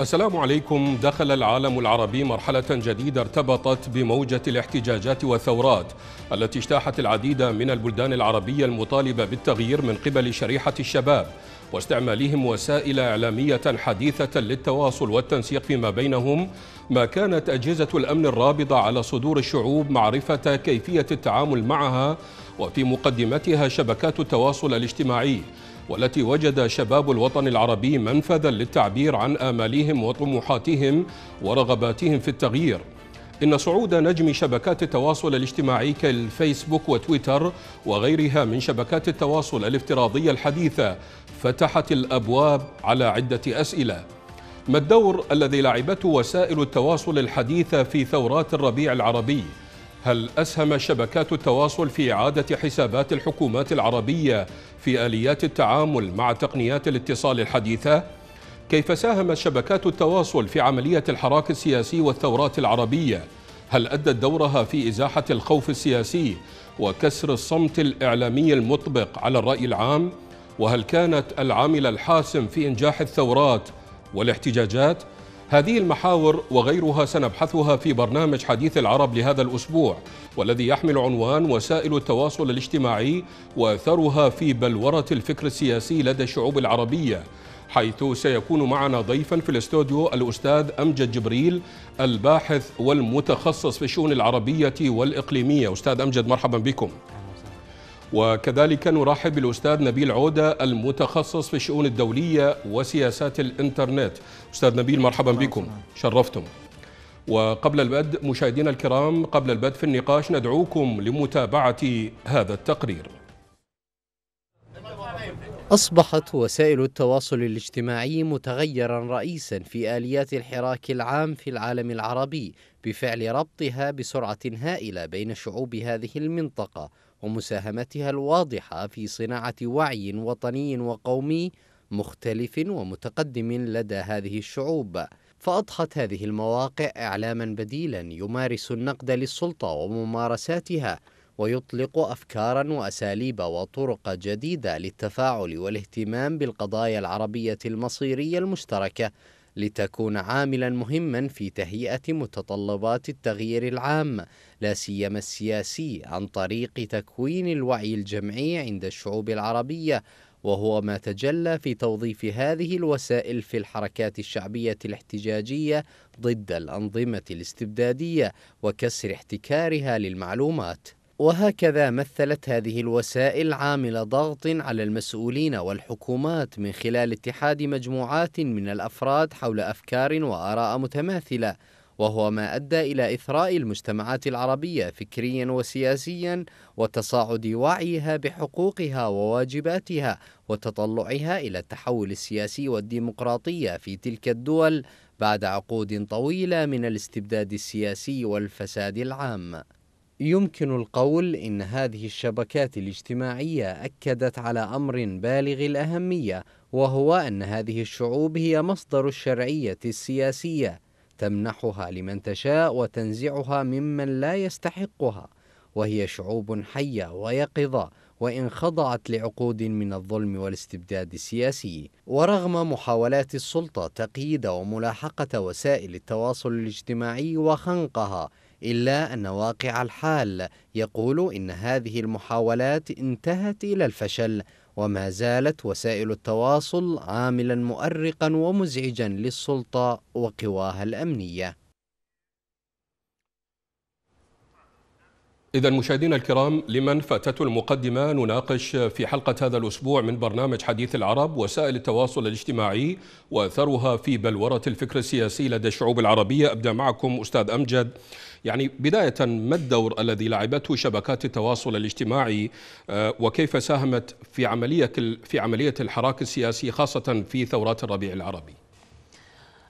السلام عليكم دخل العالم العربي مرحلة جديدة ارتبطت بموجة الاحتجاجات والثورات التي اجتاحت العديد من البلدان العربية المطالبة بالتغيير من قبل شريحة الشباب واستعمالهم وسائل إعلامية حديثة للتواصل والتنسيق فيما بينهم ما كانت أجهزة الأمن الرابضة على صدور الشعوب معرفة كيفية التعامل معها وفي مقدمتها شبكات التواصل الاجتماعي والتي وجد شباب الوطن العربي منفذا للتعبير عن آمالهم وطموحاتهم ورغباتهم في التغيير إن صعود نجم شبكات التواصل الاجتماعي كالفيسبوك وتويتر وغيرها من شبكات التواصل الافتراضية الحديثة فتحت الأبواب على عدة أسئلة ما الدور الذي لعبته وسائل التواصل الحديثة في ثورات الربيع العربي؟ هل أسهم شبكات التواصل في إعادة حسابات الحكومات العربية في آليات التعامل مع تقنيات الاتصال الحديثة؟ كيف ساهمت شبكات التواصل في عملية الحراك السياسي والثورات العربية؟ هل أدت دورها في إزاحة الخوف السياسي وكسر الصمت الإعلامي المطبق على الرأي العام؟ وهل كانت العامل الحاسم في إنجاح الثورات والاحتجاجات؟ هذه المحاور وغيرها سنبحثها في برنامج حديث العرب لهذا الأسبوع والذي يحمل عنوان وسائل التواصل الاجتماعي وأثرها في بلورة الفكر السياسي لدى الشعوب العربية حيث سيكون معنا ضيفا في الاستوديو الأستاذ أمجد جبريل الباحث والمتخصص في الشؤون العربية والإقليمية أستاذ أمجد مرحبا بكم وكذلك نرحب بالأستاذ نبيل عودة المتخصص في الشؤون الدولية وسياسات الإنترنت أستاذ نبيل مرحبا بكم شرفتم وقبل البدء مشاهدينا الكرام قبل البدء في النقاش ندعوكم لمتابعة هذا التقرير أصبحت وسائل التواصل الاجتماعي متغيرا رئيسا في آليات الحراك العام في العالم العربي بفعل ربطها بسرعة هائلة بين شعوب هذه المنطقة ومساهمتها الواضحة في صناعة وعي وطني وقومي مختلف ومتقدم لدى هذه الشعوب فأضحت هذه المواقع إعلاما بديلا يمارس النقد للسلطة وممارساتها ويطلق أفكارا وأساليب وطرق جديدة للتفاعل والاهتمام بالقضايا العربية المصيرية المشتركة لتكون عاملا مهما في تهيئة متطلبات التغيير العام لا سيما السياسي عن طريق تكوين الوعي الجمعي عند الشعوب العربية وهو ما تجلى في توظيف هذه الوسائل في الحركات الشعبية الاحتجاجية ضد الأنظمة الاستبدادية وكسر احتكارها للمعلومات وهكذا مثلت هذه الوسائل عامل ضغط على المسؤولين والحكومات من خلال اتحاد مجموعات من الافراد حول افكار واراء متماثله وهو ما أدى إلى إثراء المجتمعات العربية فكريا وسياسيا وتصاعد وعيها بحقوقها وواجباتها وتطلعها إلى التحول السياسي والديمقراطية في تلك الدول بعد عقود طويلة من الاستبداد السياسي والفساد العام. يمكن القول إن هذه الشبكات الاجتماعية أكدت على أمر بالغ الأهمية وهو أن هذه الشعوب هي مصدر الشرعية السياسية تمنحها لمن تشاء وتنزعها ممن لا يستحقها وهي شعوب حيه ويقظه وإن خضعت لعقود من الظلم والاستبداد السياسي ورغم محاولات السلطة تقييد وملاحقة وسائل التواصل الاجتماعي وخنقها إلا أن واقع الحال يقول إن هذه المحاولات انتهت إلى الفشل وما زالت وسائل التواصل عاملا مؤرقا ومزعجا للسلطه وقواها الامنيه إذا مشاهدينا الكرام لمن فاتته المقدمة نناقش في حلقة هذا الأسبوع من برنامج حديث العرب وسائل التواصل الاجتماعي وأثرها في بلورة الفكر السياسي لدى الشعوب العربية أبدأ معكم أستاذ أمجد يعني بداية ما الدور الذي لعبته شبكات التواصل الاجتماعي آه، وكيف ساهمت في عملية في عملية الحراك السياسي خاصة في ثورات الربيع العربي؟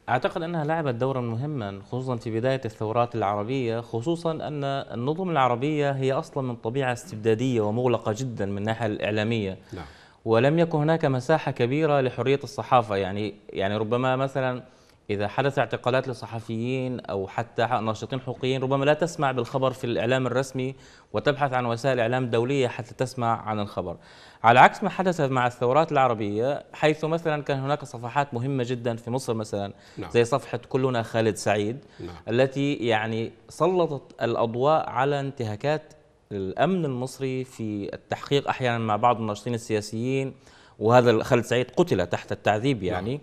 أعتقد أنها لعبت دورا مهما خصوصا في بداية الثورات العربية خصوصا أن النظم العربية هي أصلا من طبيعة استبدادية ومغلقة جدا من الناحية الإعلامية نعم. ولم يكن هناك مساحة كبيرة لحرية الصحافة يعني يعني ربما مثلا إذا حدث اعتقالات لصحفيين أو حتى ناشطين حقوقيين ربما لا تسمع بالخبر في الإعلام الرسمي وتبحث عن وسائل إعلام دولية حتى تسمع عن الخبر على عكس ما حدث مع الثورات العربية حيث مثلا كان هناك صفحات مهمة جدا في مصر مثلا نعم. زي صفحة كلنا خالد سعيد نعم. التي يعني سلطت الأضواء على انتهاكات الأمن المصري في التحقيق أحيانا مع بعض الناشطين السياسيين وهذا خالد سعيد قتل تحت التعذيب يعني نعم.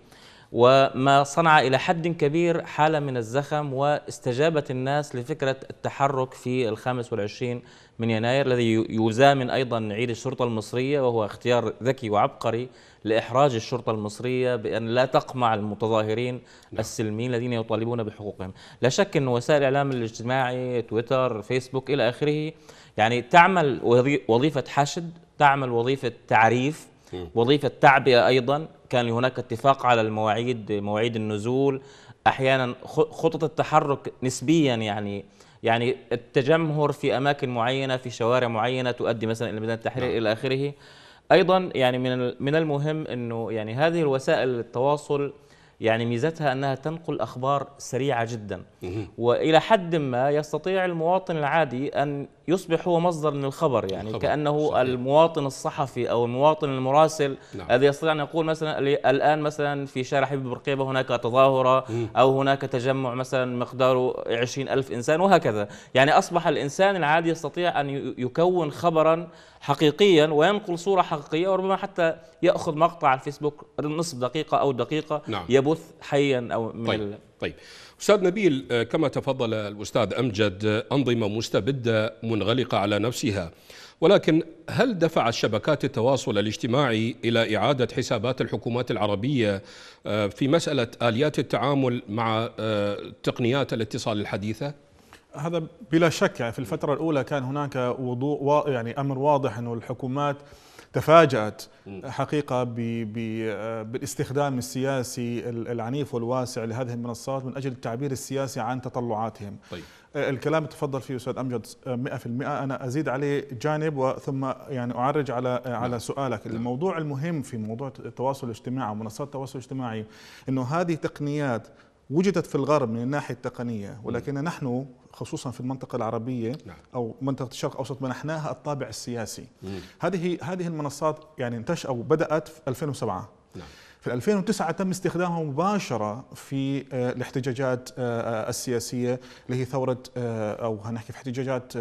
وما صنع إلى حد كبير حالة من الزخم واستجابة الناس لفكرة التحرك في الخامس والعشرين من يناير الذي يزامن أيضا عيد الشرطة المصرية وهو اختيار ذكي وعبقري لإحراج الشرطة المصرية بأن لا تقمع المتظاهرين نعم. السلميين الذين يطالبون بحقوقهم لا شك أن وسائل الإعلام الاجتماعي تويتر فيسبوك إلى آخره يعني تعمل وظيفة حشد تعمل وظيفة تعريف وظيفة تعبئة أيضا كان هناك اتفاق على المواعيد مواعيد النزول أحيانا خطط التحرك نسبيا يعني يعني التجمهر في أماكن معينة في شوارع معينة تؤدي مثلا إلى ميدان التحرير نعم. إلى آخره أيضا يعني من من المهم أنه يعني هذه الوسائل التواصل يعني ميزتها أنها تنقل أخبار سريعة جدا وإلى حد ما يستطيع المواطن العادي أن يصبح هو مصدر من الخبر يعني الخبر. كانه صحيح. المواطن الصحفي او المواطن المراسل نعم. الذي يستطيع ان يقول مثلا الان مثلا في شارع حبيب برقيبه هناك تظاهره م. او هناك تجمع مثلا مقداره 20 ألف انسان وهكذا يعني اصبح الانسان العادي يستطيع ان يكون خبرا حقيقيا وينقل صوره حقيقيه وربما حتى ياخذ مقطع على الفيسبوك نصف دقيقه او دقيقه نعم. يبث حيا او من طيب. طيب أستاذ نبيل آه، كما تفضل الأستاذ أمجد آه، أنظمة مستبدة منغلقة على نفسها ولكن هل دفع شبكات التواصل الاجتماعي إلى إعادة حسابات الحكومات العربية آه، في مسألة آليات التعامل مع تقنيات الاتصال الحديثة؟ هذا بلا شك يعني في الفترة الأولى كان هناك وضوء يعني أمر واضح أنه الحكومات تفاجأت حقيقة بالاستخدام السياسي العنيف والواسع لهذه المنصات من أجل التعبير السياسي عن تطلعاتهم طيب. آه، الكلام تفضل فيه أستاذ أمجد 100% آه، أنا أزيد عليه جانب وثم يعني أعرج على آه، على نعم. سؤالك نعم. الموضوع المهم في موضوع التواصل الاجتماعي ومنصات التواصل الاجتماعي أنه هذه تقنيات وجدت في الغرب من الناحية التقنية ولكن نحن خصوصا في المنطقة العربية نعم. أو منطقة الشرق الأوسط منحناها الطابع السياسي مم. هذه هذه المنصات يعني انتشأت أو بدأت في 2007 نعم. في 2009 تم استخدامها مباشرة في آه، الاحتجاجات آه، آه، السياسية اللي هي ثورة أو هنحكي في احتجاجات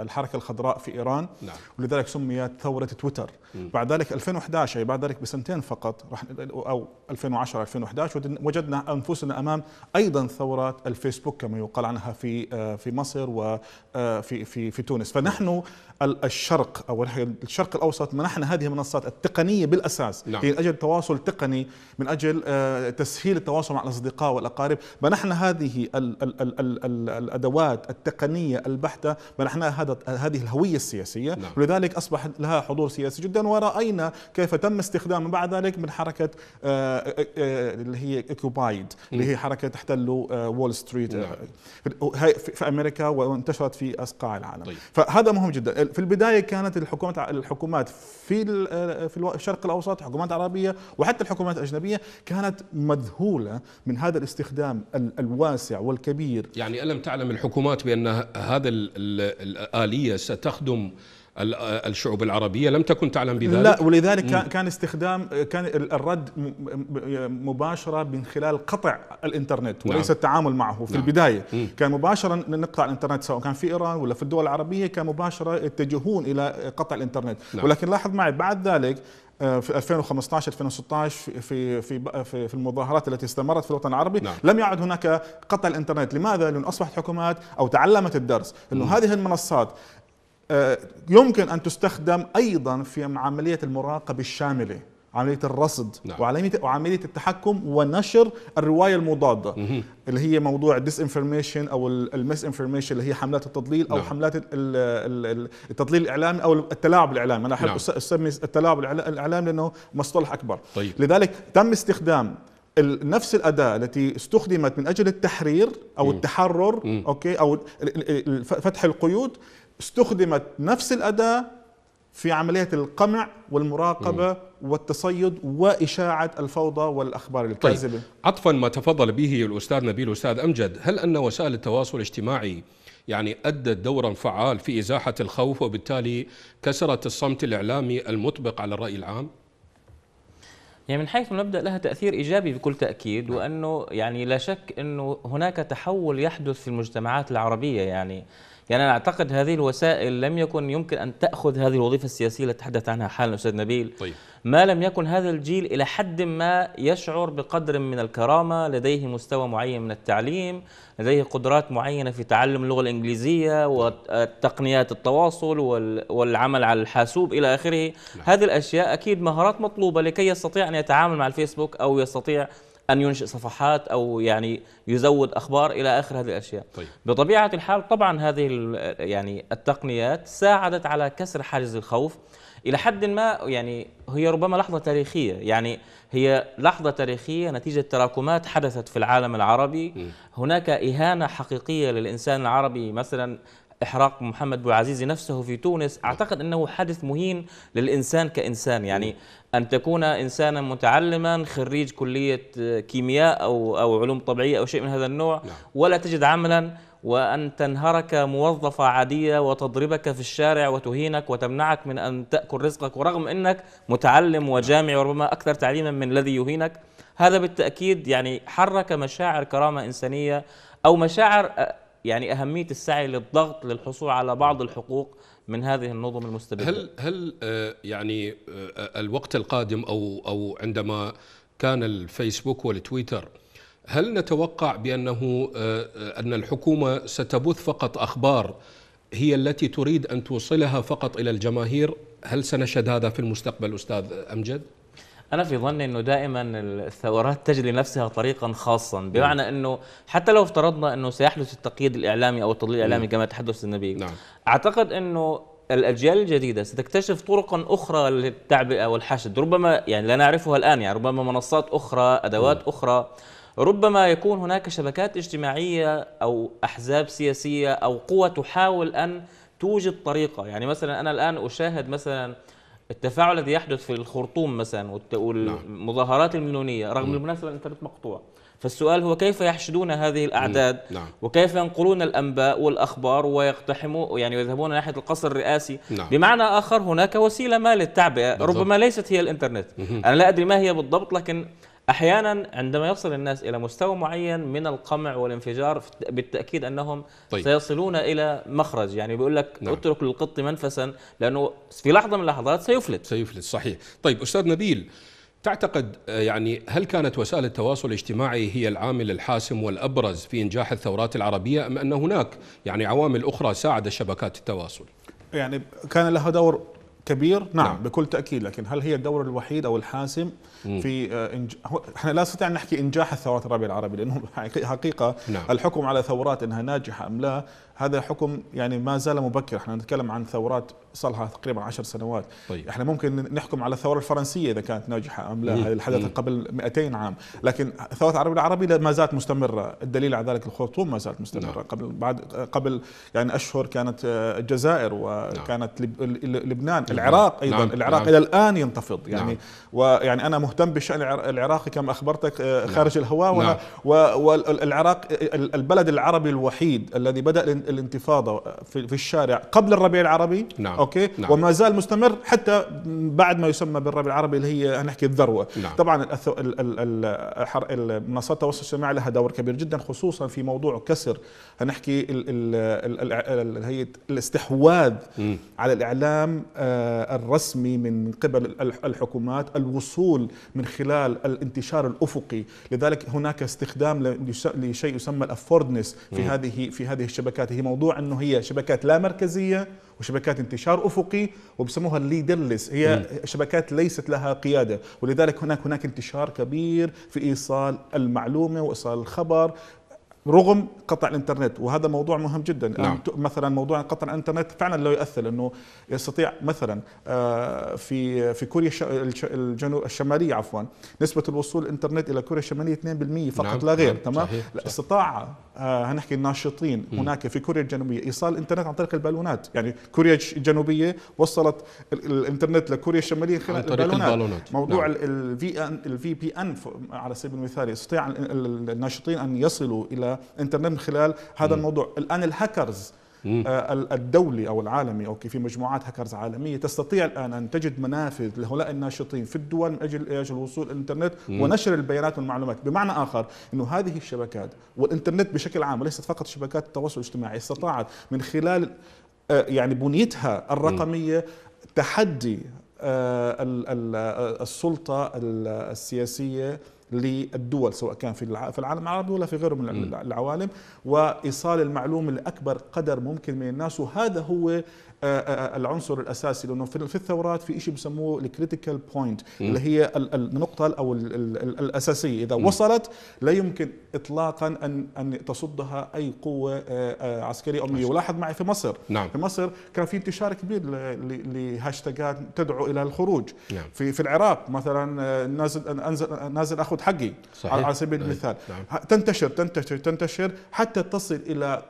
الحركة الخضراء في إيران نعم. ولذلك سميت ثورة تويتر مم. بعد ذلك 2011 يعني بعد ذلك بسنتين فقط رح أو 2010 2011 وجدنا انفسنا امام ايضا ثورات الفيسبوك كما يقال عنها في آه، في مصر وفي آه، في في تونس فنحن الشرق او الشرق الاوسط منحنا هذه المنصات التقنيه بالاساس نعم. يعني من اجل تواصل تقني من اجل آه، تسهيل التواصل مع الاصدقاء والاقارب منحنا هذه الادوات التقنيه البحته منحنا هذا هذه الهويه السياسيه نعم. ولذلك اصبح لها حضور سياسي جدا وراينا كيف تم استخدام بعد ذلك من حركه اللي هي اكوبايد اللي هي حركه تحتل وول ستريت في امريكا وانتشرت في اصقاع العالم طيب. فهذا مهم جدا في البدايه كانت الحكومات الحكومات في آه، في الشرق الاوسط حكومات عربيه وحتى الحكومات الاجنبيه كانت مذهوله من هذا الاستخدام الواسع والكبير يعني الم تعلم الحكومات بان هذا الاليه ستخدم الشعوب العربيه لم تكن تعلم بذلك لا ولذلك م. كان استخدام كان الرد مباشره من خلال قطع الانترنت نعم. وليس التعامل معه في نعم. البدايه م. كان مباشره نقطع الانترنت سواء كان في ايران ولا في الدول العربيه كان مباشره يتجهون الى قطع الانترنت نعم. ولكن لاحظ معي بعد ذلك آه، في 2015 2016 في في في, في المظاهرات التي استمرت في الوطن العربي نعم. لم يعد هناك قطع الانترنت لماذا لان اصبحت حكومات او تعلمت الدرس انه هذه المنصات آه، يمكن ان تستخدم ايضا في عمليه المراقبه الشامله عمليه الرصد نعم. وعمليه التحكم ونشر الروايه المضاده مه. اللي هي موضوع الديس انفورميشن او المس انفورميشن اللي هي حملات التضليل او نعم. حملات التضليل الاعلامي او التلاعب الاعلامي انا احب نعم. اسمي التلاعب الاعلامي لانه مصطلح اكبر طيب. لذلك تم استخدام نفس الاداه التي استخدمت من اجل التحرير او التحرر اوكي او فتح القيود استخدمت نفس الأداة في عملية القمع والمراقبة م. والتصيد وإشاعة الفوضى والأخبار طيب، الكاذبة طيب. عطفا ما تفضل به الأستاذ نبيل أستاذ أمجد هل أن وسائل التواصل الاجتماعي يعني أدت دورا فعال في إزاحة الخوف وبالتالي كسرت الصمت الإعلامي المطبق على الرأي العام؟ يعني من حيث المبدا لها تاثير ايجابي بكل تاكيد نعم. وانه يعني لا شك انه هناك تحول يحدث في المجتمعات العربيه يعني يعني أنا أعتقد هذه الوسائل لم يكن يمكن أن تأخذ هذه الوظيفة السياسية التي تحدث عنها حالا أستاذ نبيل طيب. ما لم يكن هذا الجيل إلى حد ما يشعر بقدر من الكرامة لديه مستوى معين من التعليم لديه قدرات معينة في تعلم اللغة الإنجليزية وتقنيات التواصل والعمل على الحاسوب إلى آخره لا. نعم. هذه الأشياء أكيد مهارات مطلوبة لكي يستطيع أن يتعامل مع الفيسبوك أو يستطيع أن ينشئ صفحات أو يعني يزود أخبار إلى آخر هذه الأشياء طيب. بطبيعة الحال طبعا هذه يعني التقنيات ساعدت على كسر حاجز الخوف إلى حد ما يعني هي ربما لحظة تاريخية يعني هي لحظة تاريخية نتيجة تراكمات حدثت في العالم العربي م. هناك إهانة حقيقية للإنسان العربي مثلا إحراق محمد بوعزيزي نفسه في تونس أعتقد أنه حدث مهين للإنسان كإنسان يعني أن تكون إنسانا متعلما خريج كلية كيمياء أو, أو علوم طبيعية أو شيء من هذا النوع نعم. ولا تجد عملا وأن تنهرك موظفة عادية وتضربك في الشارع وتهينك وتمنعك من أن تأكل رزقك ورغم أنك متعلم وجامعي وربما أكثر تعليما من الذي يهينك هذا بالتأكيد يعني حرك مشاعر كرامة إنسانية أو مشاعر يعني اهميه السعي للضغط للحصول على بعض الحقوق من هذه النظم المستبده هل هل آه، يعني آه، الوقت القادم او او عندما كان الفيسبوك والتويتر هل نتوقع بانه آه، ان الحكومه ستبث فقط اخبار هي التي تريد ان توصلها فقط الى الجماهير هل سنشهد هذا في المستقبل استاذ امجد انا في ظني انه دائما الثورات تجري لنفسها طريقا خاصا نعم. بمعنى انه حتى لو افترضنا انه سيحدث التقييد الاعلامي او التضليل نعم. الاعلامي كما تحدث النبي نعم. اعتقد انه الاجيال الجديده ستكتشف طرقا اخرى للتعبئه والحشد ربما يعني لا نعرفها الان يعني ربما منصات اخرى ادوات م. نعم. اخرى ربما يكون هناك شبكات اجتماعيه او احزاب سياسيه او قوى تحاول ان توجد طريقه يعني مثلا انا الان اشاهد مثلا التفاعل الذي يحدث في الخرطوم مثلا نعم. والمظاهرات المنونيه رغم بالمناسبه الانترنت مقطوع فالسؤال هو كيف يحشدون هذه الاعداد نعم. وكيف ينقلون الانباء والاخبار ويقتحموا يعني يذهبون ناحيه القصر الرئاسي نعم. بمعنى اخر هناك وسيله ما للتعبئه ربما ليست هي الانترنت انا لا ادري ما هي بالضبط لكن احيانا عندما يصل الناس الى مستوى معين من القمع والانفجار بالتاكيد انهم طيب. سيصلون الى مخرج يعني بيقول لك نعم. اترك للقط منفسا لانه في لحظه من اللحظات سيفلت سيفلت صحيح طيب استاذ نبيل تعتقد آه، يعني هل كانت وسائل التواصل الاجتماعي هي العامل الحاسم والابرز في انجاح الثورات العربيه ام ان هناك يعني عوامل اخرى ساعدت شبكات التواصل؟ يعني كان لها دور كبير نعم, نعم. بكل تاكيد لكن هل هي الدور الوحيد او الحاسم؟ في آه، إنج... احنا لا نستطيع ان نحكي انجاح الثورات الربيع العربي لانه حقيقه نعم. الحكم على ثورات انها ناجحه ام لا هذا حكم يعني ما زال مبكر احنا نتكلم عن ثورات صار لها تقريبا عشر سنوات طيب. احنا ممكن نحكم على الثوره الفرنسيه اذا كانت ناجحه ام لا هذه الحدث قبل 200 عام لكن الثوره العربيه العربيه ما زالت مستمره الدليل على ذلك الخرطوم ما زالت مستمره نعم. قبل بعد قبل يعني اشهر كانت آه، الجزائر نعم. وكانت نعم. لبنان العراق ايضا نعم. العراق نعم. الى الان ينتفض يعني نعم. ويعني انا مهتم بالشان العراقي كما اخبرتك آه، نعم. خارج الهواء نعم. والعراق البلد العربي الوحيد الذي بدا الانتفاضه في الشارع قبل الربيع العربي نعم. اوكي نعم. وما زال مستمر حتى بعد ما يسمى بالربيع العربي اللي هي نحكي الذروه نعم. طبعا منصات التواصل الاجتماعي لها دور كبير جدا خصوصا في موضوع كسر هنحكي هي الاستحواذ على الاعلام آه، الرسمي من قبل الحكومات الوصول من خلال الانتشار الافقي لذلك هناك استخدام لشيء يسمى الافوردنس في هذه في هذه الشبكات هي موضوع انه هي شبكات لا مركزيه وشبكات انتشار افقي وبسموها الليدرلس هي شبكات ليست لها قياده ولذلك هناك هناك انتشار كبير في ايصال المعلومه وايصال الخبر رغم قطع الانترنت وهذا موضوع مهم جدا نعم. مثلا موضوع قطع الانترنت فعلا لا يؤثر انه يستطيع مثلا آه، في في كوريا الجنوب الشماليه عفوا نسبه الوصول الانترنت الى كوريا الشماليه 2% فقط نعم. لا غير نعم. تمام صحيح. استطاع آه، هنحكي الناشطين هناك في كوريا الجنوبيه ايصال الانترنت عن طريق البالونات يعني كوريا الجنوبيه وصلت الانترنت لكوريا الشماليه عن طريق البالونات. البالونات موضوع نعم. الفي ان الفي بي ان على سبيل المثال استطاع الناشطين ان يصلوا الى الانترنت من خلال هذا م. الموضوع الان الهاكرز آه، الدولي او العالمي اوكي في مجموعات هاكرز عالميه تستطيع الان ان تجد منافذ لهؤلاء الناشطين في الدول من اجل ايش الوصول الانترنت ونشر البيانات والمعلومات بمعنى اخر انه هذه الشبكات والانترنت بشكل عام وليست فقط شبكات التواصل الاجتماعي استطاعت من خلال آه، يعني بنيتها الرقميه تحدي آه، السلطه السياسيه للدول سواء كان في العالم العربي ولا في غيره من العوالم وايصال المعلومه لاكبر قدر ممكن من الناس وهذا هو آه، آه، آه، العنصر الاساسي لانه في الثورات في شيء بسموه الكريتيكال بوينت اللي هي النقطه او الاساسيه اذا وصلت لا يمكن اطلاقا ان ان تصدها اي قوه عسكريه امنيه ولاحظ معي في مصر نعم. في مصر كان في انتشار كبير لهاشتاجات تدعو الى الخروج نعم. في في العراق مثلا نازل انزل نازل اخذ حقي صحيح. على سبيل المثال نعم. تنتشر تنتشر تنتشر حتى تصل الى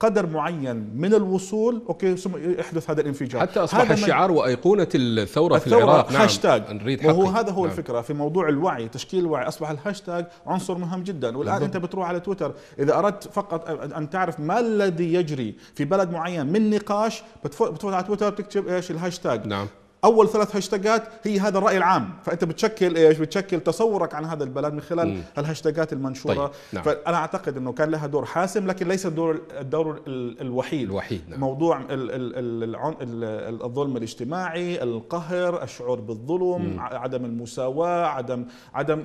قدر معين من الوصول اوكي ثم يحدث هذا الانفجار حتى اصبح هذا الشعار وايقونه الثوره, الثورة في العراق نعم هاشتاج نريد وهو هذا هو نعم. الفكره في موضوع الوعي تشكيل الوعي اصبح الهاشتاج عنصر مهم جدا والان انت بتروح على تويتر اذا اردت فقط ان تعرف ما الذي يجري في بلد معين من نقاش بتفوت على تويتر بتكتب ايش الهاشتاج نعم. اول ثلاث هاشتاجات هي هذا الراي العام فانت بتشكل ايش بتشكل تصورك عن هذا البلد من خلال الهاشتاجات المنشوره طيب. نعم. فانا اعتقد انه كان لها دور حاسم لكن ليس الدور الدور الوحيد الوحيد نعم. موضوع الـ الـ الـ الظلم الاجتماعي القهر الشعور بالظلم مم. عدم المساواه عدم عدم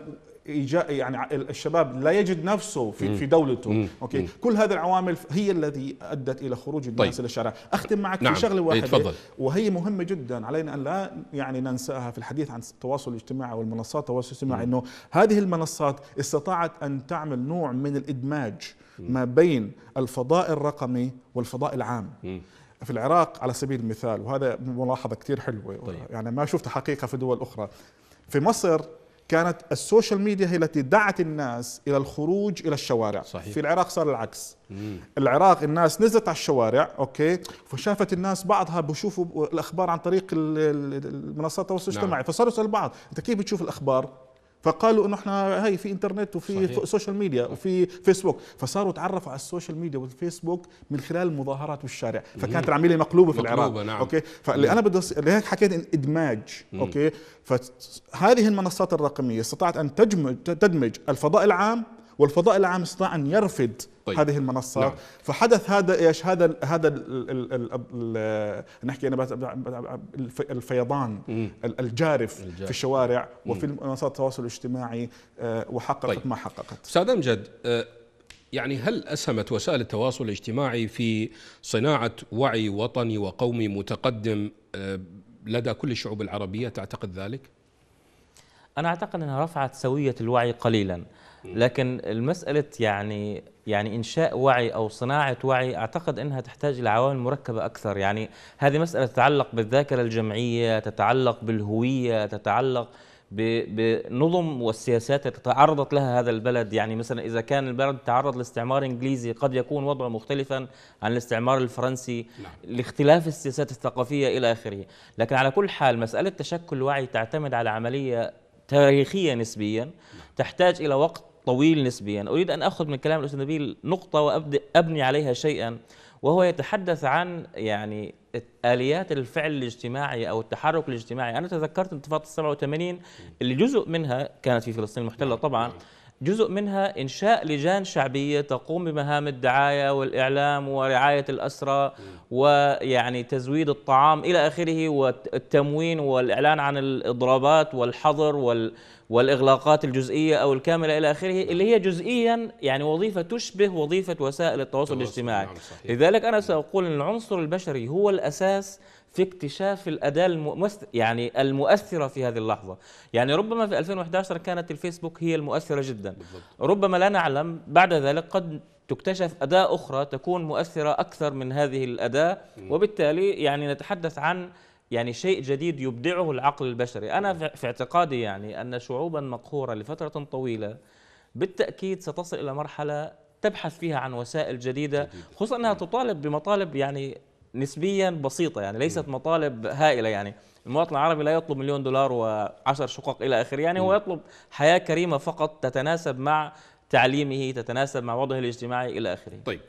يعني الشباب لا يجد نفسه في في دولته مم. اوكي مم. كل هذه العوامل هي الذي ادت الى خروج طيب. الناس طيب. الى الشارع اختم معك نعم. في شغله إيه، واحده تفضل. وهي مهمه جدا علينا ان لا يعني ننساها في الحديث عن التواصل الاجتماعي والمنصات التواصل الاجتماعي انه هذه المنصات استطاعت ان تعمل نوع من الادماج مم. ما بين الفضاء الرقمي والفضاء العام مم. في العراق على سبيل المثال وهذا ملاحظه كثير حلوه طيب. يعني ما شفتها حقيقه في دول اخرى في مصر كانت السوشيال ميديا هي التي دعت الناس الى الخروج الى الشوارع صحيح. في العراق صار العكس مم. العراق الناس نزلت على الشوارع اوكي فشافت الناس بعضها بشوفوا الاخبار عن طريق منصات التواصل الاجتماعي نعم. فصاروا يسالوا بعض انت كيف بتشوف الاخبار فقالوا انه احنا هي في انترنت وفي صحيح. سوشيال ميديا وفي فيسبوك فصاروا تعرفوا على السوشيال ميديا والفيسبوك من خلال المظاهرات والشارع فكانت العمليه مقلوبه في مقلوبة العراق نعم. اوكي فاللي انا بدي لهيك حكيت إن ادماج مم. اوكي فهذه المنصات الرقميه استطاعت ان تدمج تدمج الفضاء العام والفضاء العام استطاع ان يرفض طيب. هذه المنصات نعم. فحدث هذا ايش هذا هذا نحكي انا الفيضان الجارف الجارف. في الشوارع مم. وفي منصات التواصل الاجتماعي آه، وحققت طيب. ما حققت استاذ امجد آه، يعني هل اسهمت وسائل التواصل الاجتماعي في صناعه وعي وطني وقومي متقدم آه، لدى كل الشعوب العربيه تعتقد ذلك؟ انا اعتقد انها رفعت سويه الوعي قليلا لكن المسألة يعني يعني إنشاء وعي أو صناعة وعي أعتقد أنها تحتاج إلى عوامل مركبة أكثر يعني هذه مسألة تتعلق بالذاكرة الجمعية تتعلق بالهوية تتعلق بنظم والسياسات التي تعرضت لها هذا البلد يعني مثلا إذا كان البلد تعرض لاستعمار إنجليزي قد يكون وضعه مختلفا عن الاستعمار الفرنسي لا. نعم. لاختلاف السياسات الثقافية إلى آخره لكن على كل حال مسألة تشكل وعي تعتمد على عملية تاريخية نسبيا نعم. تحتاج إلى وقت طويل نسبيا أريد أن أخذ من كلام الأستاذ نبيل نقطة وأبدأ أبني عليها شيئا وهو يتحدث عن يعني آليات الفعل الاجتماعي أو التحرك الاجتماعي أنا تذكرت انتفاضة 87 اللي جزء منها كانت في فلسطين المحتلة نعم، طبعا نعم. جزء منها إنشاء لجان شعبية تقوم بمهام الدعاية والإعلام ورعاية الأسرة ويعني تزويد الطعام إلى آخره والتموين والإعلان عن الإضرابات والحظر وال والإغلاقات الجزئية أو الكاملة إلى آخره نعم. اللي هي جزئيا يعني وظيفة تشبه وظيفة وسائل التواصل الاجتماعي نعم، لذلك أنا سأقول أن العنصر البشري هو الأساس في اكتشاف الأداة المؤثر يعني المؤثرة في هذه اللحظة يعني ربما في 2011 كانت الفيسبوك هي المؤثرة جدا بالضبط. ربما لا نعلم بعد ذلك قد تكتشف أداة أخرى تكون مؤثرة أكثر من هذه الأداة م. وبالتالي يعني نتحدث عن يعني شيء جديد يبدعه العقل البشري أنا م. في اعتقادي يعني أن شعوبا مقهورة لفترة طويلة بالتأكيد ستصل إلى مرحلة تبحث فيها عن وسائل جديدة, جديدة. خصوصا أنها تطالب بمطالب يعني نسبيا بسيطه يعني ليست مطالب هائله يعني المواطن العربي لا يطلب مليون دولار وعشر شقق الى اخره يعني هو يطلب حياه كريمه فقط تتناسب مع تعليمه تتناسب مع وضعه الاجتماعي الى اخره طيب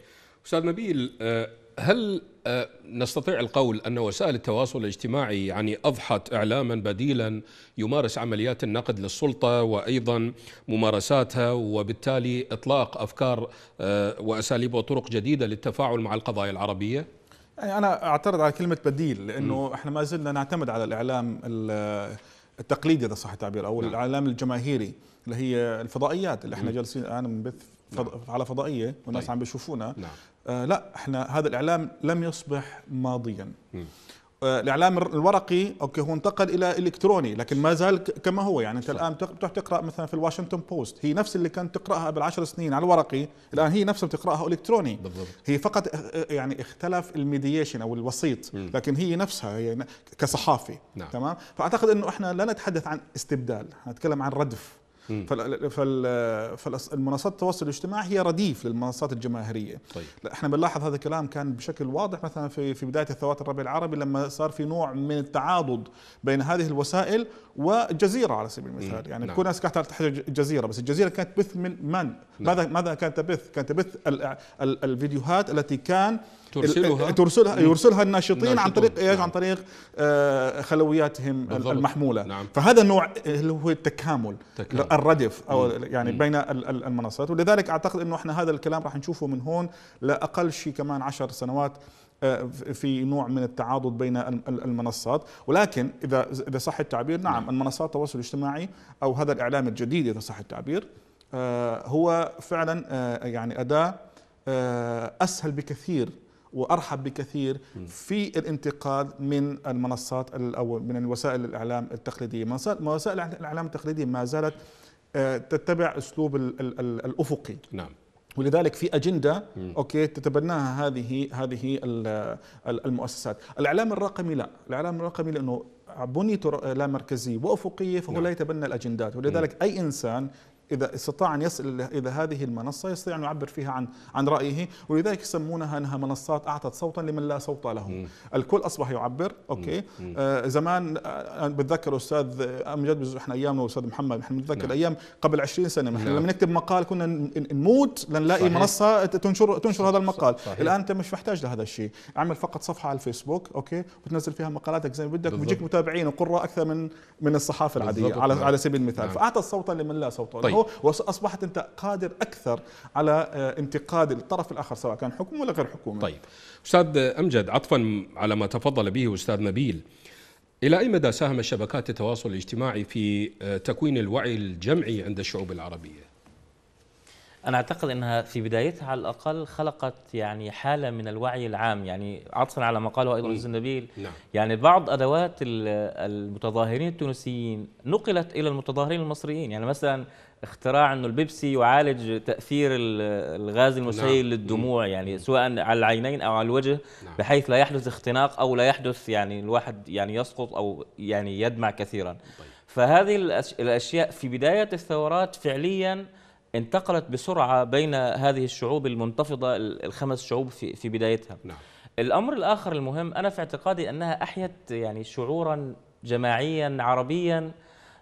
استاذ نبيل آه، هل آه، نستطيع القول ان وسائل التواصل الاجتماعي يعني اضحت اعلاما بديلا يمارس عمليات النقد للسلطه وايضا ممارساتها وبالتالي اطلاق افكار آه، واساليب وطرق جديده للتفاعل مع القضايا العربيه؟ يعني انا اعترض على كلمه بديل لانه م. احنا ما زلنا نعتمد على الاعلام التقليدي اذا صح التعبير او نعم. الاعلام الجماهيري اللي هي الفضائيات اللي احنا م. جالسين الان بنبث نعم. على فضائيه والناس طيب. عم بيشوفونا نعم. آه لا احنا هذا الاعلام لم يصبح ماضيا م. آه، الاعلام الورقي اوكي هو انتقل الى الكتروني لكن ما زال كما هو يعني انت صح. الان تروح تقرا مثلا في الواشنطن بوست هي نفس اللي كانت تقراها قبل 10 سنين على الورقي الان هي نفسها بتقراها الكتروني بالضبط. هي فقط آه، آه، يعني اختلف الميديشن او الوسيط م. لكن هي نفسها هي كصحافي نعم. تمام فاعتقد انه احنا لا نتحدث عن استبدال نتكلم عن ردف فالمنصات التواصل الاجتماعي هي رديف للمنصات الجماهيريه طيب. احنا بنلاحظ هذا الكلام كان بشكل واضح مثلا في في بدايه الثورات الربيع العربي لما صار في نوع من التعاضد بين هذه الوسائل وجزيرة على سبيل المثال يعني نعم. كل الناس كانت تحتاج الجزيره بس الجزيره كانت تبث من من نعم. ماذا ماذا كانت تبث كانت تبث الفيديوهات التي كان ترسلها ترسلها يرسلها الناشطين عن طريق ايش نعم. عن طريق آه، خلوياتهم بالضبط. المحموله نعم. فهذا النوع اللي هو التكامل تكامل. الردف او مم. يعني مم. بين المنصات ولذلك اعتقد انه احنا هذا الكلام راح نشوفه من هون لاقل شيء كمان عشر سنوات آه، في نوع من التعاضد بين المنصات ولكن اذا اذا صح التعبير نعم،, نعم المنصات التواصل الاجتماعي او هذا الاعلام الجديد اذا صح التعبير آه، هو فعلا آه، يعني اداه اسهل بكثير وارحب بكثير في الانتقاد من المنصات او من وسائل الاعلام التقليديه، وسائل الاعلام التقليديه ما زالت تتبع اسلوب الافقي نعم ولذلك في اجنده اوكي تتبناها هذه هذه المؤسسات، الاعلام الرقمي لا، الاعلام الرقمي لانه بنية لا مركزية وأفقية فهو نعم. لا يتبنى الأجندات ولذلك أي إنسان إذا استطاع أن يصل إلى هذه المنصة يستطيع أن يعبر فيها عن عن رأيه ولذلك يسمونها أنها منصات أعطت صوتا لمن لا صوت له مم. الكل أصبح يعبر أوكي مم. آه زمان آه بتذكر أستاذ آه، أمجد إحنا أيامنا أستاذ محمد نحن نتذكر نعم. أيام قبل 20 سنة نحن نعم. لما نكتب مقال كنا نموت لنلاقي صحيح. منصة تنشر تنشر صحيح. هذا المقال صحيح. الآن أنت مش محتاج لهذا الشيء اعمل فقط صفحة على الفيسبوك أوكي وتنزل فيها مقالاتك زي ما بدك وبيجيك متابعين وقراء أكثر من من الصحافة العادية على نعم. على سبيل المثال نعم. فأعطت صوتا لمن لا صوت له طيب. واصبحت انت قادر اكثر على آه، انتقاد الطرف الاخر سواء كان حكم ولا غير حكومي طيب استاذ امجد عطفا على ما تفضل به استاذ نبيل الى اي مدى ساهم شبكات التواصل الاجتماعي في آه، تكوين الوعي الجمعي عند الشعوب العربيه أنا أعتقد أنها في بدايتها على الأقل خلقت يعني حالة من الوعي العام يعني عطفا على ما قاله أيضا أستاذ نبيل نعم. يعني بعض أدوات المتظاهرين التونسيين نقلت إلى المتظاهرين المصريين يعني مثلا اختراع أنه البيبسي يعالج تأثير الغاز المسيل نعم. للدموع يعني سواء على العينين أو على الوجه نعم. بحيث لا يحدث اختناق أو لا يحدث يعني الواحد يعني يسقط أو يعني يدمع كثيرا طيب. فهذه الأشياء في بداية الثورات فعلياً انتقلت بسرعة بين هذه الشعوب المنتفضة الخمس شعوب في, في بدايتها نعم. الأمر الآخر المهم أنا في اعتقادي أنها أحيت يعني شعورا جماعيا عربيا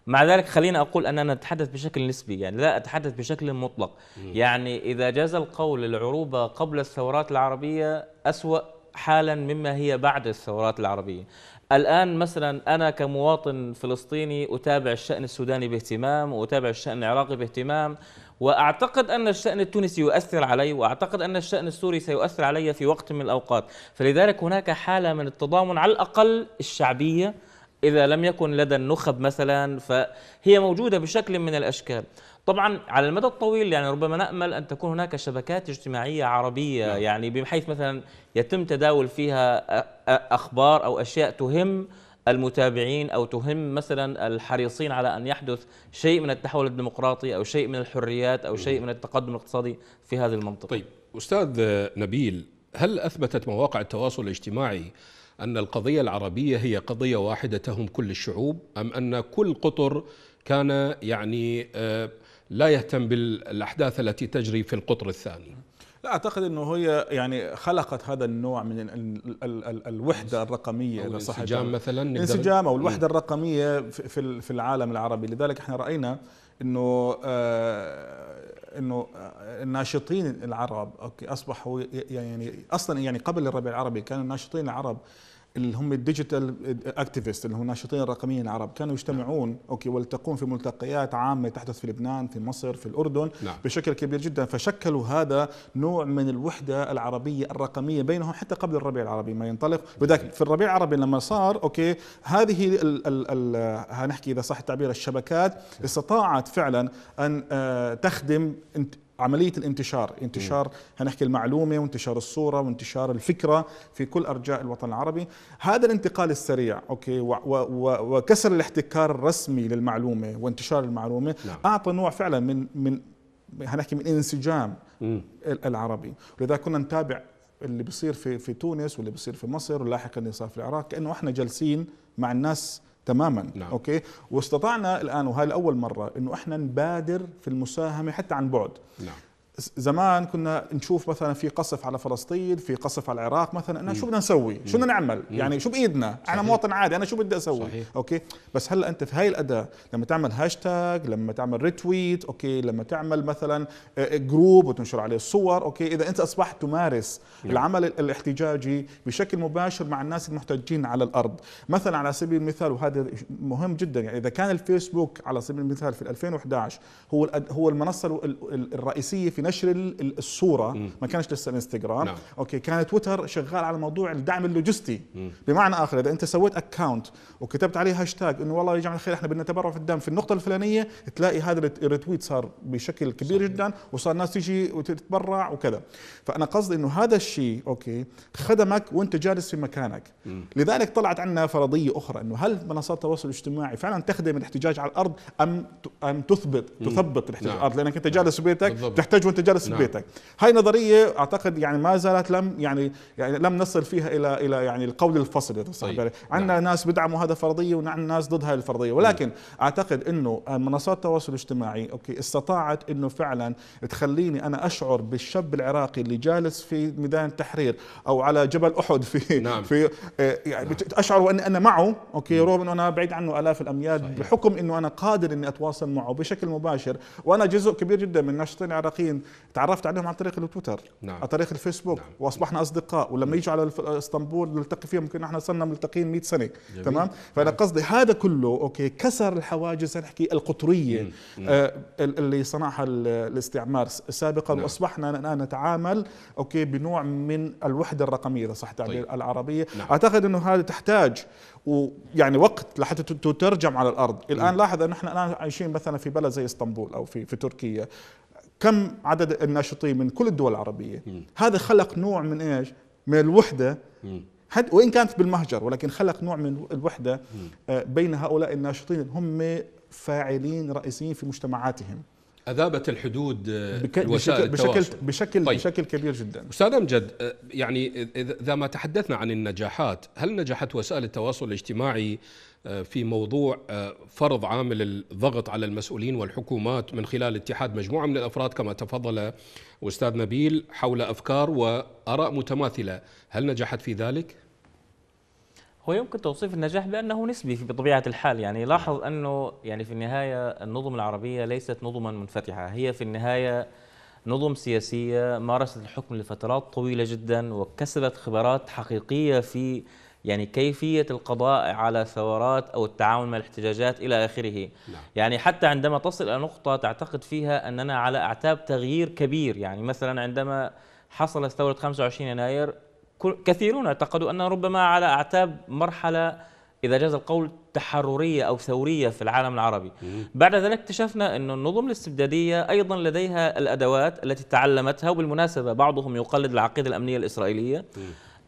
مع ذلك خلينا أقول أننا نتحدث بشكل نسبي يعني لا أتحدث بشكل مطلق م. يعني إذا جاز القول العروبة قبل الثورات العربية أسوأ حالا مما هي بعد الثورات العربية الآن مثلا أنا كمواطن فلسطيني أتابع الشأن السوداني باهتمام وأتابع الشأن العراقي باهتمام واعتقد ان الشان التونسي يؤثر علي واعتقد ان الشان السوري سيؤثر علي في وقت من الاوقات فلذلك هناك حاله من التضامن على الاقل الشعبيه اذا لم يكن لدى النخب مثلا فهي موجوده بشكل من الاشكال طبعا على المدى الطويل يعني ربما نامل ان تكون هناك شبكات اجتماعيه عربيه نعم. يعني بحيث مثلا يتم تداول فيها اخبار او اشياء تهم المتابعين أو تهم مثلا الحريصين على أن يحدث شيء من التحول الديمقراطي أو شيء من الحريات أو شيء من التقدم الاقتصادي في هذه المنطقة طيب أستاذ نبيل هل أثبتت مواقع التواصل الاجتماعي أن القضية العربية هي قضية واحدة تهم كل الشعوب أم أن كل قطر كان يعني آه، لا يهتم بالأحداث التي تجري في القطر الثاني؟ لا اعتقد انه هي يعني خلقت هذا النوع من الـ الـ الـ الـ الوحده الرقميه أو الانسجام مثلا الانسجام او الوحده الرقميه في في العالم العربي لذلك احنا راينا انه آه، انه آه، الناشطين العرب اوكي اصبحوا يعني اصلا يعني قبل الربيع العربي كان الناشطين العرب اللي هم الديجيتال اكتيفيست اللي هم الناشطين الرقميين العرب كانوا يجتمعون نعم. اوكي ويلتقون في ملتقيات عامه تحدث في لبنان في مصر في الاردن نعم. بشكل كبير جدا فشكلوا هذا نوع من الوحده العربيه الرقميه بينهم حتى قبل الربيع العربي ما ينطلق بدك في الربيع العربي لما صار اوكي هذه ال ال ال هنحكي اذا صح التعبير الشبكات نعم. استطاعت فعلا ان آه، تخدم عملية الانتشار انتشار هنحكي المعلومة وانتشار الصورة وانتشار الفكرة في كل أرجاء الوطن العربي هذا الانتقال السريع أوكي و و و وكسر الاحتكار الرسمي للمعلومة وانتشار المعلومة نعم. أعطى نوع فعلا من من هنحكي من انسجام العربي ولذا كنا نتابع اللي بيصير في في تونس واللي بيصير في مصر ولاحقا اللي صار في العراق كانه احنا جالسين مع الناس تماما نعم. اوكي واستطعنا الان وهي لاول مره انه احنا نبادر في المساهمه حتى عن بعد نعم. زمان كنا نشوف مثلا في قصف على فلسطين في قصف على العراق مثلا انا شو بدنا نسوي شو بدنا نعمل يعني شو بايدنا انا مواطن عادي انا شو بدي اسوي صحيح. اوكي بس هلا انت في هاي الاداه لما تعمل هاشتاج لما تعمل ريتويت اوكي لما تعمل مثلا جروب آه، آه، وتنشر عليه الصور اوكي اذا انت اصبحت تمارس نعم. العمل الاحتجاجي بشكل مباشر مع الناس المحتجين على الارض مثلا على سبيل المثال وهذا مهم جدا يعني اذا كان الفيسبوك على سبيل المثال في 2011 هو هو المنصه الرئيسيه في نشر الصوره ما كانش لسه الانستغرام نعم. اوكي كان تويتر شغال على موضوع الدعم اللوجستي بمعنى اخر اذا انت سويت اكونت وكتبت عليه هاشتاج انه والله يا جماعه الخير احنا بدنا تبرع في الدم في النقطه الفلانيه تلاقي هذا الريتويت صار بشكل كبير صحيح. جدا وصار الناس تيجي وتتبرع وكذا فانا قصدي انه هذا الشيء اوكي خدمك وانت جالس في مكانك مم. لذلك طلعت عنا فرضيه اخرى انه هل منصات التواصل الاجتماعي فعلا تخدم الاحتجاج على الارض ام ام تثبت مم. تثبط الاحتجاج نعم. على الارض لانك انت جالس بيتك تحتاج وانت جالس نعم. في بيتك هاي نظريه اعتقد يعني ما زالت لم يعني يعني لم نصل فيها الى الى يعني القول الفصل اذا طيب. عندنا نعم. ناس بدعموا هذا فرضيه وعندنا ناس ضد هذه الفرضيه ولكن م. اعتقد انه منصات التواصل الاجتماعي اوكي استطاعت انه فعلا تخليني انا اشعر بالشاب العراقي اللي جالس في ميدان التحرير او على جبل احد في نعم. في آه، يعني نعم. اشعر واني انا معه اوكي رغم انه انا بعيد عنه الاف الاميال صحيح. بحكم انه انا قادر اني اتواصل معه بشكل مباشر وانا جزء كبير جدا من الناشطين العراقيين تعرفت عليهم عن طريق التويتر نعم. عن طريق الفيسبوك نعم. واصبحنا اصدقاء ولما نعم. يجوا على اسطنبول نلتقي فيهم ممكن احنا صرنا ملتقيين 100 سنه جميل. تمام فانا نعم. قصدي هذا كله اوكي كسر الحواجز نحكي القطريه نعم. آه اللي صنعها الاستعمار سابقا نعم. واصبحنا الان نتعامل اوكي بنوع من الوحده الرقميه اذا صح التعبير طيب. العربيه نعم. اعتقد انه هذا تحتاج ويعني وقت لحتى تترجم على الارض الان لاحظ انه احنا الان عايشين مثلا في بلد زي اسطنبول او في في تركيا كم عدد الناشطين من كل الدول العربيه م. هذا خلق نوع من ايش من الوحده حد وان كانت بالمهجر ولكن خلق نوع من الوحده آه، بين هؤلاء الناشطين هم فاعلين رئيسيين في مجتمعاتهم اذابت الحدود آه، بك بشكل بشكل, بشكل, طيب. بشكل كبير جدا استاذ امجد آه، يعني اذا ما تحدثنا عن النجاحات هل نجحت وسائل التواصل الاجتماعي في موضوع آه، فرض عامل الضغط على المسؤولين والحكومات من خلال اتحاد مجموعه من الافراد كما تفضل استاذ نبيل حول افكار واراء متماثله، هل نجحت في ذلك؟ هو يمكن توصيف النجاح بانه نسبي بطبيعه الحال يعني لاحظ انه يعني في النهايه النظم العربيه ليست نظما منفتحه هي في النهايه نظم سياسيه مارست الحكم لفترات طويله جدا وكسبت خبرات حقيقيه في يعني كيفية القضاء على ثورات أو التعاون مع الاحتجاجات إلى آخره نعم. يعني حتى عندما تصل إلى نقطة تعتقد فيها أننا على أعتاب تغيير كبير يعني مثلا عندما حصلت ثورة 25 يناير كثيرون اعتقدوا أن ربما على أعتاب مرحلة إذا جاز القول تحررية أو ثورية في العالم العربي بعد ذلك اكتشفنا أن النظم الاستبدادية أيضا لديها الأدوات التي تعلمتها وبالمناسبة بعضهم يقلد العقيدة الأمنية الإسرائيلية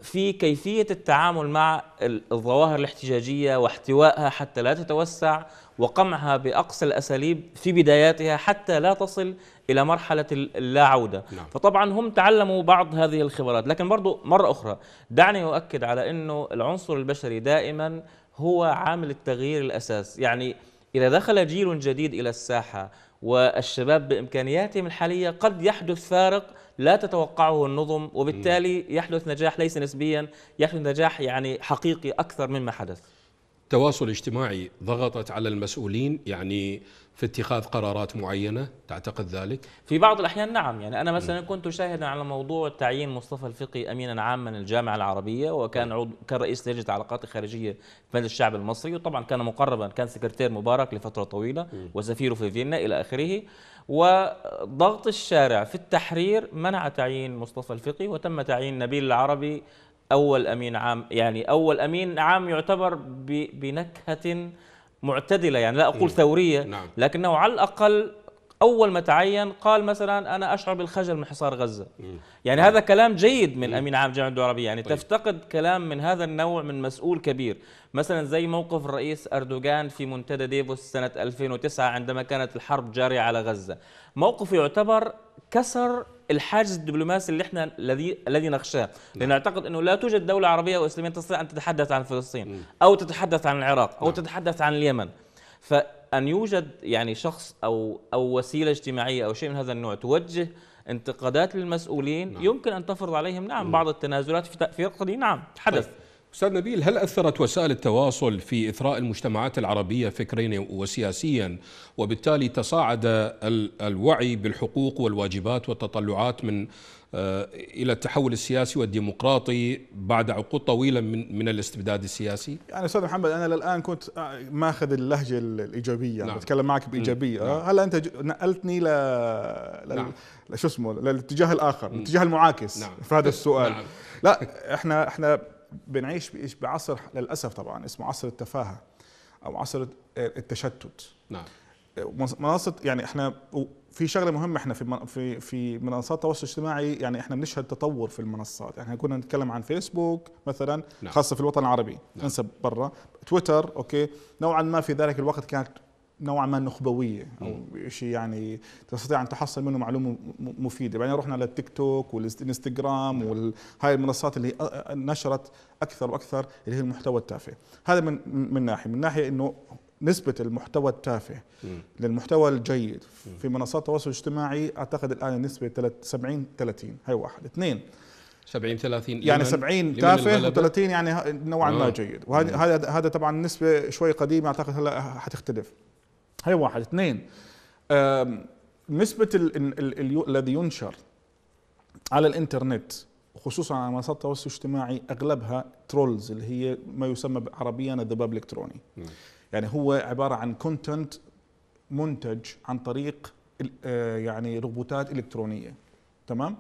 في كيفية التعامل مع الظواهر الاحتجاجية واحتوائها حتى لا تتوسع وقمعها بأقصى الأساليب في بداياتها حتى لا تصل إلى مرحلة اللا عودة نعم. فطبعا هم تعلموا بعض هذه الخبرات لكن برضو مرة أخرى دعني أؤكد على أنه العنصر البشري دائما هو عامل التغيير الأساس يعني إذا دخل جيل جديد إلى الساحة والشباب بإمكانياتهم الحالية قد يحدث فارق لا تتوقعه النظم وبالتالي يحدث نجاح ليس نسبيا يحدث نجاح يعني حقيقي أكثر مما حدث تواصل اجتماعي ضغطت على المسؤولين يعني في اتخاذ قرارات معينه تعتقد ذلك؟ في بعض الاحيان نعم يعني انا مثلا كنت شاهدا على موضوع تعيين مصطفى الفقي امينا عاما للجامعه العربيه وكان طيب. عضو كان رئيس لجنه العلاقات الخارجيه في مجلس الشعب المصري وطبعا كان مقربا كان سكرتير مبارك لفتره طويله وسفيره في فيينا الى اخره وضغط الشارع في التحرير منع تعيين مصطفى الفقي وتم تعيين نبيل العربي أول أمين عام يعني أول أمين عام يعتبر بنكهة معتدلة يعني لا أقول ثورية نعم. لكنه على الأقل اول ما تعين قال مثلا انا اشعر بالخجل من حصار غزه مم. يعني مم. هذا كلام جيد من امين عام جامعه الدول العربيه يعني طيب. تفتقد كلام من هذا النوع من مسؤول كبير مثلا زي موقف الرئيس اردوغان في منتدى ديفوس سنه 2009 عندما كانت الحرب جاريه على غزه موقف يعتبر كسر الحاجز الدبلوماسي اللي احنا الذي الذي نخشاه نعم. لان اعتقد انه لا توجد دوله عربيه واسلاميه تستطيع ان تتحدث عن فلسطين او تتحدث عن العراق او نعم. تتحدث عن اليمن ف ان يوجد يعني شخص او او وسيله اجتماعيه او شيء من هذا النوع توجه انتقادات للمسؤولين نعم. يمكن ان تفرض عليهم نعم, نعم. بعض التنازلات في في نعم حدث طيب. أستاذ نبيل هل أثرت وسائل التواصل في إثراء المجتمعات العربية فكريا وسياسيا وبالتالي تصاعد الوعي بالحقوق والواجبات والتطلعات من آه، إلى التحول السياسي والديمقراطي بعد عقود طويلة من, من الاستبداد السياسي؟ يعني أستاذ محمد أنا للآن كنت آه، ماخذ اللهجة الإيجابية يعني نعم. بتكلم معك بإيجابية نعم. هلا أنت نقلتني ل... لل... نعم. شو اسمه للاتجاه الآخر الاتجاه المعاكس نعم. في هذا السؤال نعم. لا احنا احنا بنعيش بعصر للاسف طبعا اسمه عصر التفاهه او عصر التشتت نعم منصه يعني احنا في شغله مهمه احنا في في في منصات التواصل الاجتماعي يعني احنا بنشهد تطور في المنصات يعني كنا نتكلم عن فيسبوك مثلا نعم. خاصه في الوطن العربي نعم. انسى برا تويتر اوكي نوعا ما في ذلك الوقت كانت نوعا ما نخبويه او شيء يعني تستطيع ان تحصل منه معلومه مفيده، بعدين رحنا للتيك توك والانستغرام وهاي المنصات اللي نشرت اكثر واكثر اللي هي المحتوى التافه، هذا من من ناحيه، من ناحيه انه نسبة المحتوى التافه للمحتوى الجيد في منصات التواصل الاجتماعي اعتقد الان نسبة 70 30 هي واحد، اثنين 70 30 يعني 70 تافه و30 يعني نوعا ما آه. جيد وهذا هذا طبعا نسبة شوي قديمة اعتقد هلا حتختلف هي واحد اثنين نسبة الذي ينشر على الانترنت خصوصا على منصات التواصل الاجتماعي اغلبها ترولز اللي هي ما يسمى عربيا الذباب الالكتروني. يعني هو عباره عن كونتنت منتج عن طريق آه، يعني روبوتات الكترونيه تمام؟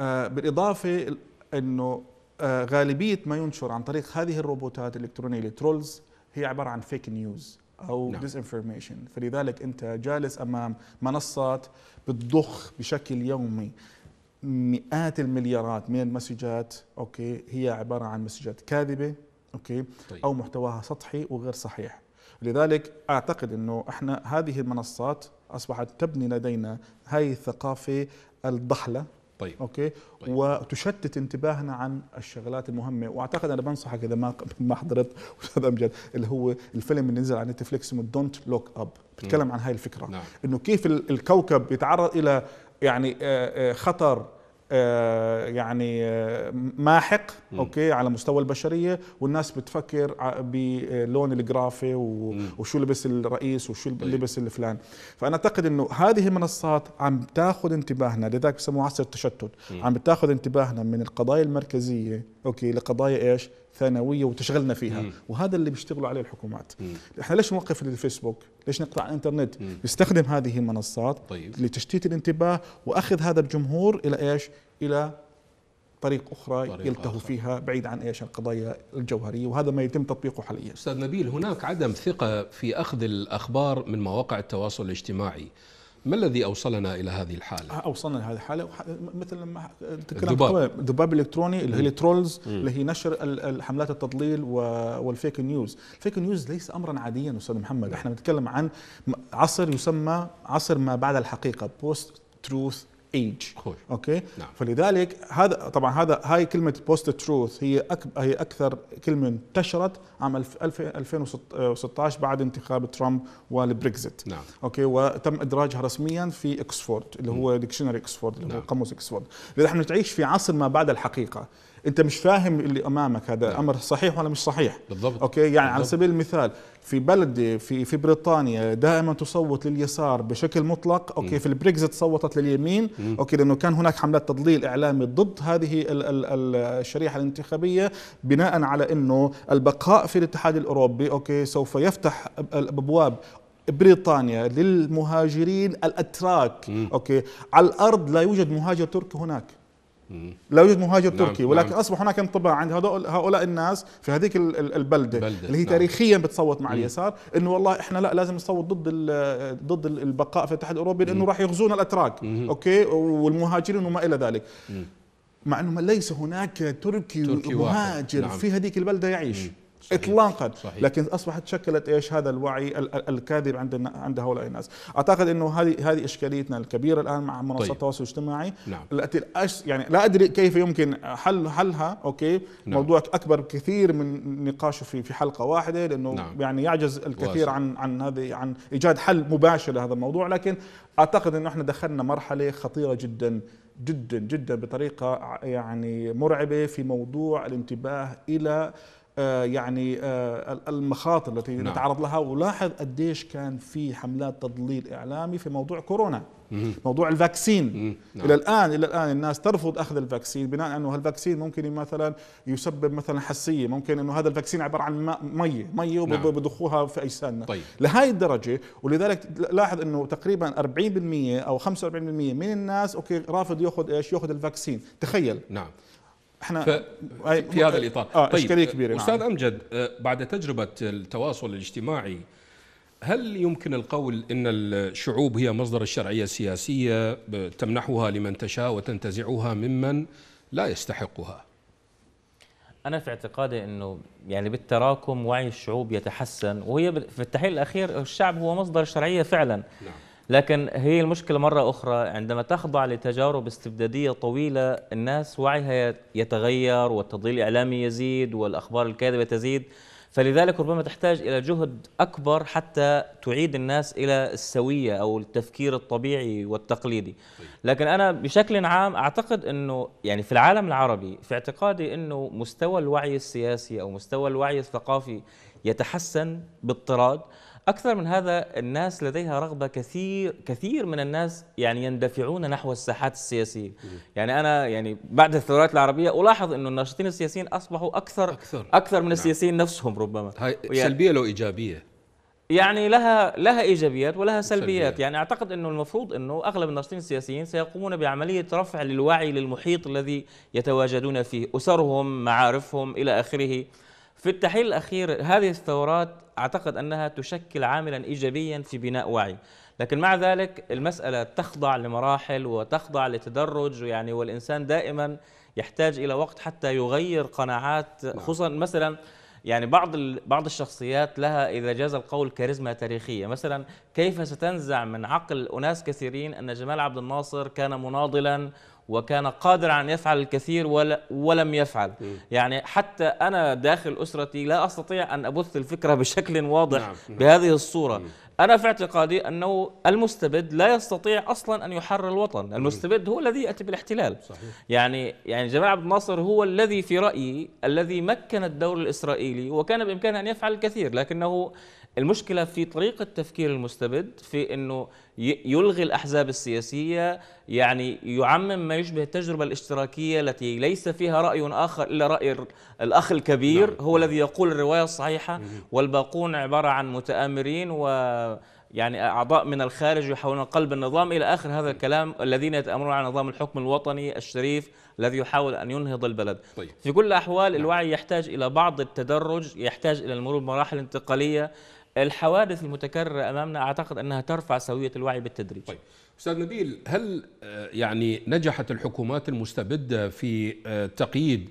آه، بالاضافه انه آه، غالبيه ما ينشر عن طريق هذه الروبوتات الالكترونيه الترولز هي عباره عن فيك نيوز او نعم. انفورميشن فلذلك انت جالس امام منصات بتضخ بشكل يومي مئات المليارات من المسجات اوكي هي عباره عن مسجات كاذبه اوكي طيب. او محتواها سطحي وغير صحيح لذلك اعتقد انه احنا هذه المنصات اصبحت تبني لدينا هذه الثقافه الضحله طيب اوكي طيب. وتشتت انتباهنا عن الشغلات المهمه واعتقد انا بنصحك اذا ما ما حضرت استاذ امجد اللي هو الفيلم اللي نزل على نتفليكس اسمه دونت لوك اب بيتكلم عن هاي الفكره نعم. انه كيف الكوكب يتعرض الى يعني خطر آه، يعني آه، ماحق اوكي على مستوى البشريه والناس بتفكر بلون الجرافي وشو لبس الرئيس وشو طيب. لبس الفلان فانا اعتقد انه هذه المنصات عم تاخذ انتباهنا لذلك بسموه عصر التشتت عم بتاخذ انتباهنا من القضايا المركزيه اوكي لقضايا ايش ثانويه وتشغلنا فيها مم. وهذا اللي بيشتغلوا عليه الحكومات مم. احنا ليش نوقف الفيسبوك ليش نقطع الانترنت مم. نستخدم هذه المنصات طيب. لتشتيت الانتباه واخذ هذا الجمهور الى ايش الى طريق اخرى طريق يلتهوا آخر. فيها بعيد عن ايش القضايا الجوهريه وهذا ما يتم تطبيقه حاليا استاذ نبيل هناك عدم ثقه في اخذ الاخبار من مواقع التواصل الاجتماعي ما الذي اوصلنا الى هذه الحاله؟ أه، اوصلنا الى هذه الحاله مثل لما تكلمنا الذباب الالكتروني اللي هي الترولز اللي هي نشر حملات التضليل والفيك نيوز، الفيك نيوز ليس امرا عاديا استاذ محمد، نعم. احنا بنتكلم عن عصر يسمى عصر ما بعد الحقيقه بوست تروث ايج اوكي نعم. فلذلك هذا طبعا هذا هاي كلمه بوست تروث هي هي اكثر كلمه انتشرت عام 2016 آه، بعد انتخاب ترامب والبريكزت نعم. اوكي وتم ادراجها رسميا في اكسفورد اللي هو ديكشنري اكسفورد اللي نعم. هو قاموس اكسفورد لان نحن نعيش في عصر ما بعد الحقيقه انت مش فاهم اللي امامك هذا نعم. امر صحيح ولا مش صحيح بالضبط اوكي يعني بالضبط. على سبيل المثال في بلد في في بريطانيا دائما تصوت لليسار بشكل مطلق اوكي م. في البريكزت صوتت لليمين م. اوكي لانه كان هناك حملات تضليل اعلامي ضد هذه ال ال الشريحه الانتخابيه بناء على انه البقاء في الاتحاد الاوروبي اوكي سوف يفتح ابواب بريطانيا للمهاجرين الاتراك م. اوكي على الارض لا يوجد مهاجر تركي هناك لا يوجد مهاجر نعم تركي ولكن نعم اصبح هناك انطباع عند هؤلاء الناس في هذيك البلده, البلدة اللي هي نعم. تاريخيا بتصوت مع اليسار انه والله احنا لا لازم نصوت ضد ضد البقاء في الاتحاد الاوروبي لانه راح يغزونا الاتراك اوكي والمهاجرين وما الى ذلك مع انه ليس هناك تركي, تركي مهاجر نعم في هذيك البلده يعيش صحيح. اطلاقا صحيح. لكن اصبحت شكلت ايش هذا الوعي الكاذب عند عند هؤلاء الناس اعتقد انه هذه هذه اشكاليتنا الكبيره الان مع منصات طيب. التواصل الاجتماعي نعم. التي يعني لا ادري كيف يمكن حل حلها اوكي نعم. موضوع اكبر بكثير من نقاشه في في حلقه واحده لانه نعم. يعني يعجز الكثير واسم. عن عن هذه عن ايجاد حل مباشر لهذا الموضوع لكن اعتقد انه احنا دخلنا مرحله خطيره جدا جدا جدا بطريقه يعني مرعبه في موضوع الانتباه الى آه، يعني آه، المخاطر التي نعم. نتعرض لها ولاحظ قديش كان في حملات تضليل اعلامي في موضوع كورونا مم. موضوع الفاكسين نعم. الى الان الى الان الناس ترفض اخذ الفاكسين بناء انه هالفاكسين ممكن مثلا يسبب مثلا حساسيه ممكن انه هذا الفاكسين عباره عن ميه ميه وبضخوها نعم. في اجسادنا طيب. لهي الدرجه ولذلك لاحظ انه تقريبا 40% او 45% من الناس اوكي رافض ياخذ ايش ياخذ الفاكسين تخيل نعم احنا ف... في هذا الاطار آه طيب اشكاليه كبيره استاذ نعم. امجد آه، بعد تجربه التواصل الاجتماعي هل يمكن القول ان الشعوب هي مصدر الشرعيه السياسيه تمنحها لمن تشاء وتنتزعها ممن لا يستحقها؟ انا في اعتقادي انه يعني بالتراكم وعي الشعوب يتحسن وهي في التحليل الاخير الشعب هو مصدر الشرعيه فعلا نعم. لكن هي المشكلة مرة أخرى عندما تخضع لتجارب استبدادية طويلة الناس وعيها يتغير والتضليل الإعلامي يزيد والأخبار الكاذبة تزيد فلذلك ربما تحتاج إلى جهد أكبر حتى تعيد الناس إلى السوية أو التفكير الطبيعي والتقليدي طيب. لكن أنا بشكل عام أعتقد أنه يعني في العالم العربي في اعتقادي أنه مستوى الوعي السياسي أو مستوى الوعي الثقافي يتحسن بالطراد أكثر من هذا الناس لديها رغبة كثير كثير من الناس يعني يندفعون نحو الساحات السياسية يعني أنا يعني بعد الثورات العربية ألاحظ أن الناشطين السياسيين أصبحوا أكثر أكثر, أكثر من نعم. السياسيين نفسهم ربما هاي يعني سلبية لو إيجابية يعني لها لها ايجابيات ولها سلبيات سلبية. يعني اعتقد انه المفروض انه اغلب الناشطين السياسيين سيقومون بعمليه رفع للوعي للمحيط الذي يتواجدون فيه اسرهم معارفهم الى اخره في التحليل الأخير هذه الثورات أعتقد أنها تشكل عاملا إيجابيا في بناء وعي لكن مع ذلك المسألة تخضع لمراحل وتخضع لتدرج يعني والإنسان دائما يحتاج إلى وقت حتى يغير قناعات نعم. خصوصا مثلا يعني بعض بعض الشخصيات لها اذا جاز القول كاريزما تاريخيه، مثلا كيف ستنزع من عقل اناس كثيرين ان جمال عبد الناصر كان مناضلا وكان قادرا ان يفعل الكثير ولم يفعل يعني حتى انا داخل اسرتي لا استطيع ان ابث الفكره بشكل واضح نعم. نعم. بهذه الصوره أنا في اعتقادي أنه المستبد لا يستطيع أصلا أن يحرر الوطن المستبد هو الذي يأتي بالاحتلال صحيح. يعني يعني جمال عبد الناصر هو الذي في رأيي الذي مكن الدور الإسرائيلي وكان بإمكانه أن يفعل الكثير لكنه المشكلة في طريقة تفكير المستبد في أنه يلغي الأحزاب السياسية يعني يعمم ما يشبه التجربة الاشتراكية التي ليس فيها رأي آخر إلا رأي الأخ الكبير نعم. هو الذي يقول الرواية الصحيحة والباقون عبارة عن متآمرين و يعني أعضاء من الخارج يحاولون قلب النظام إلى آخر هذا الكلام الذين يتأمرون على نظام الحكم الوطني الشريف الذي يحاول أن ينهض البلد طيب. في كل الأحوال نعم. الوعي يحتاج إلى بعض التدرج يحتاج إلى المرور بمراحل انتقالية الحوادث المتكررة أمامنا أعتقد أنها ترفع سوية الوعي بالتدريج طيب أستاذ نبيل هل آه، يعني نجحت الحكومات المستبدة في آه، تقييد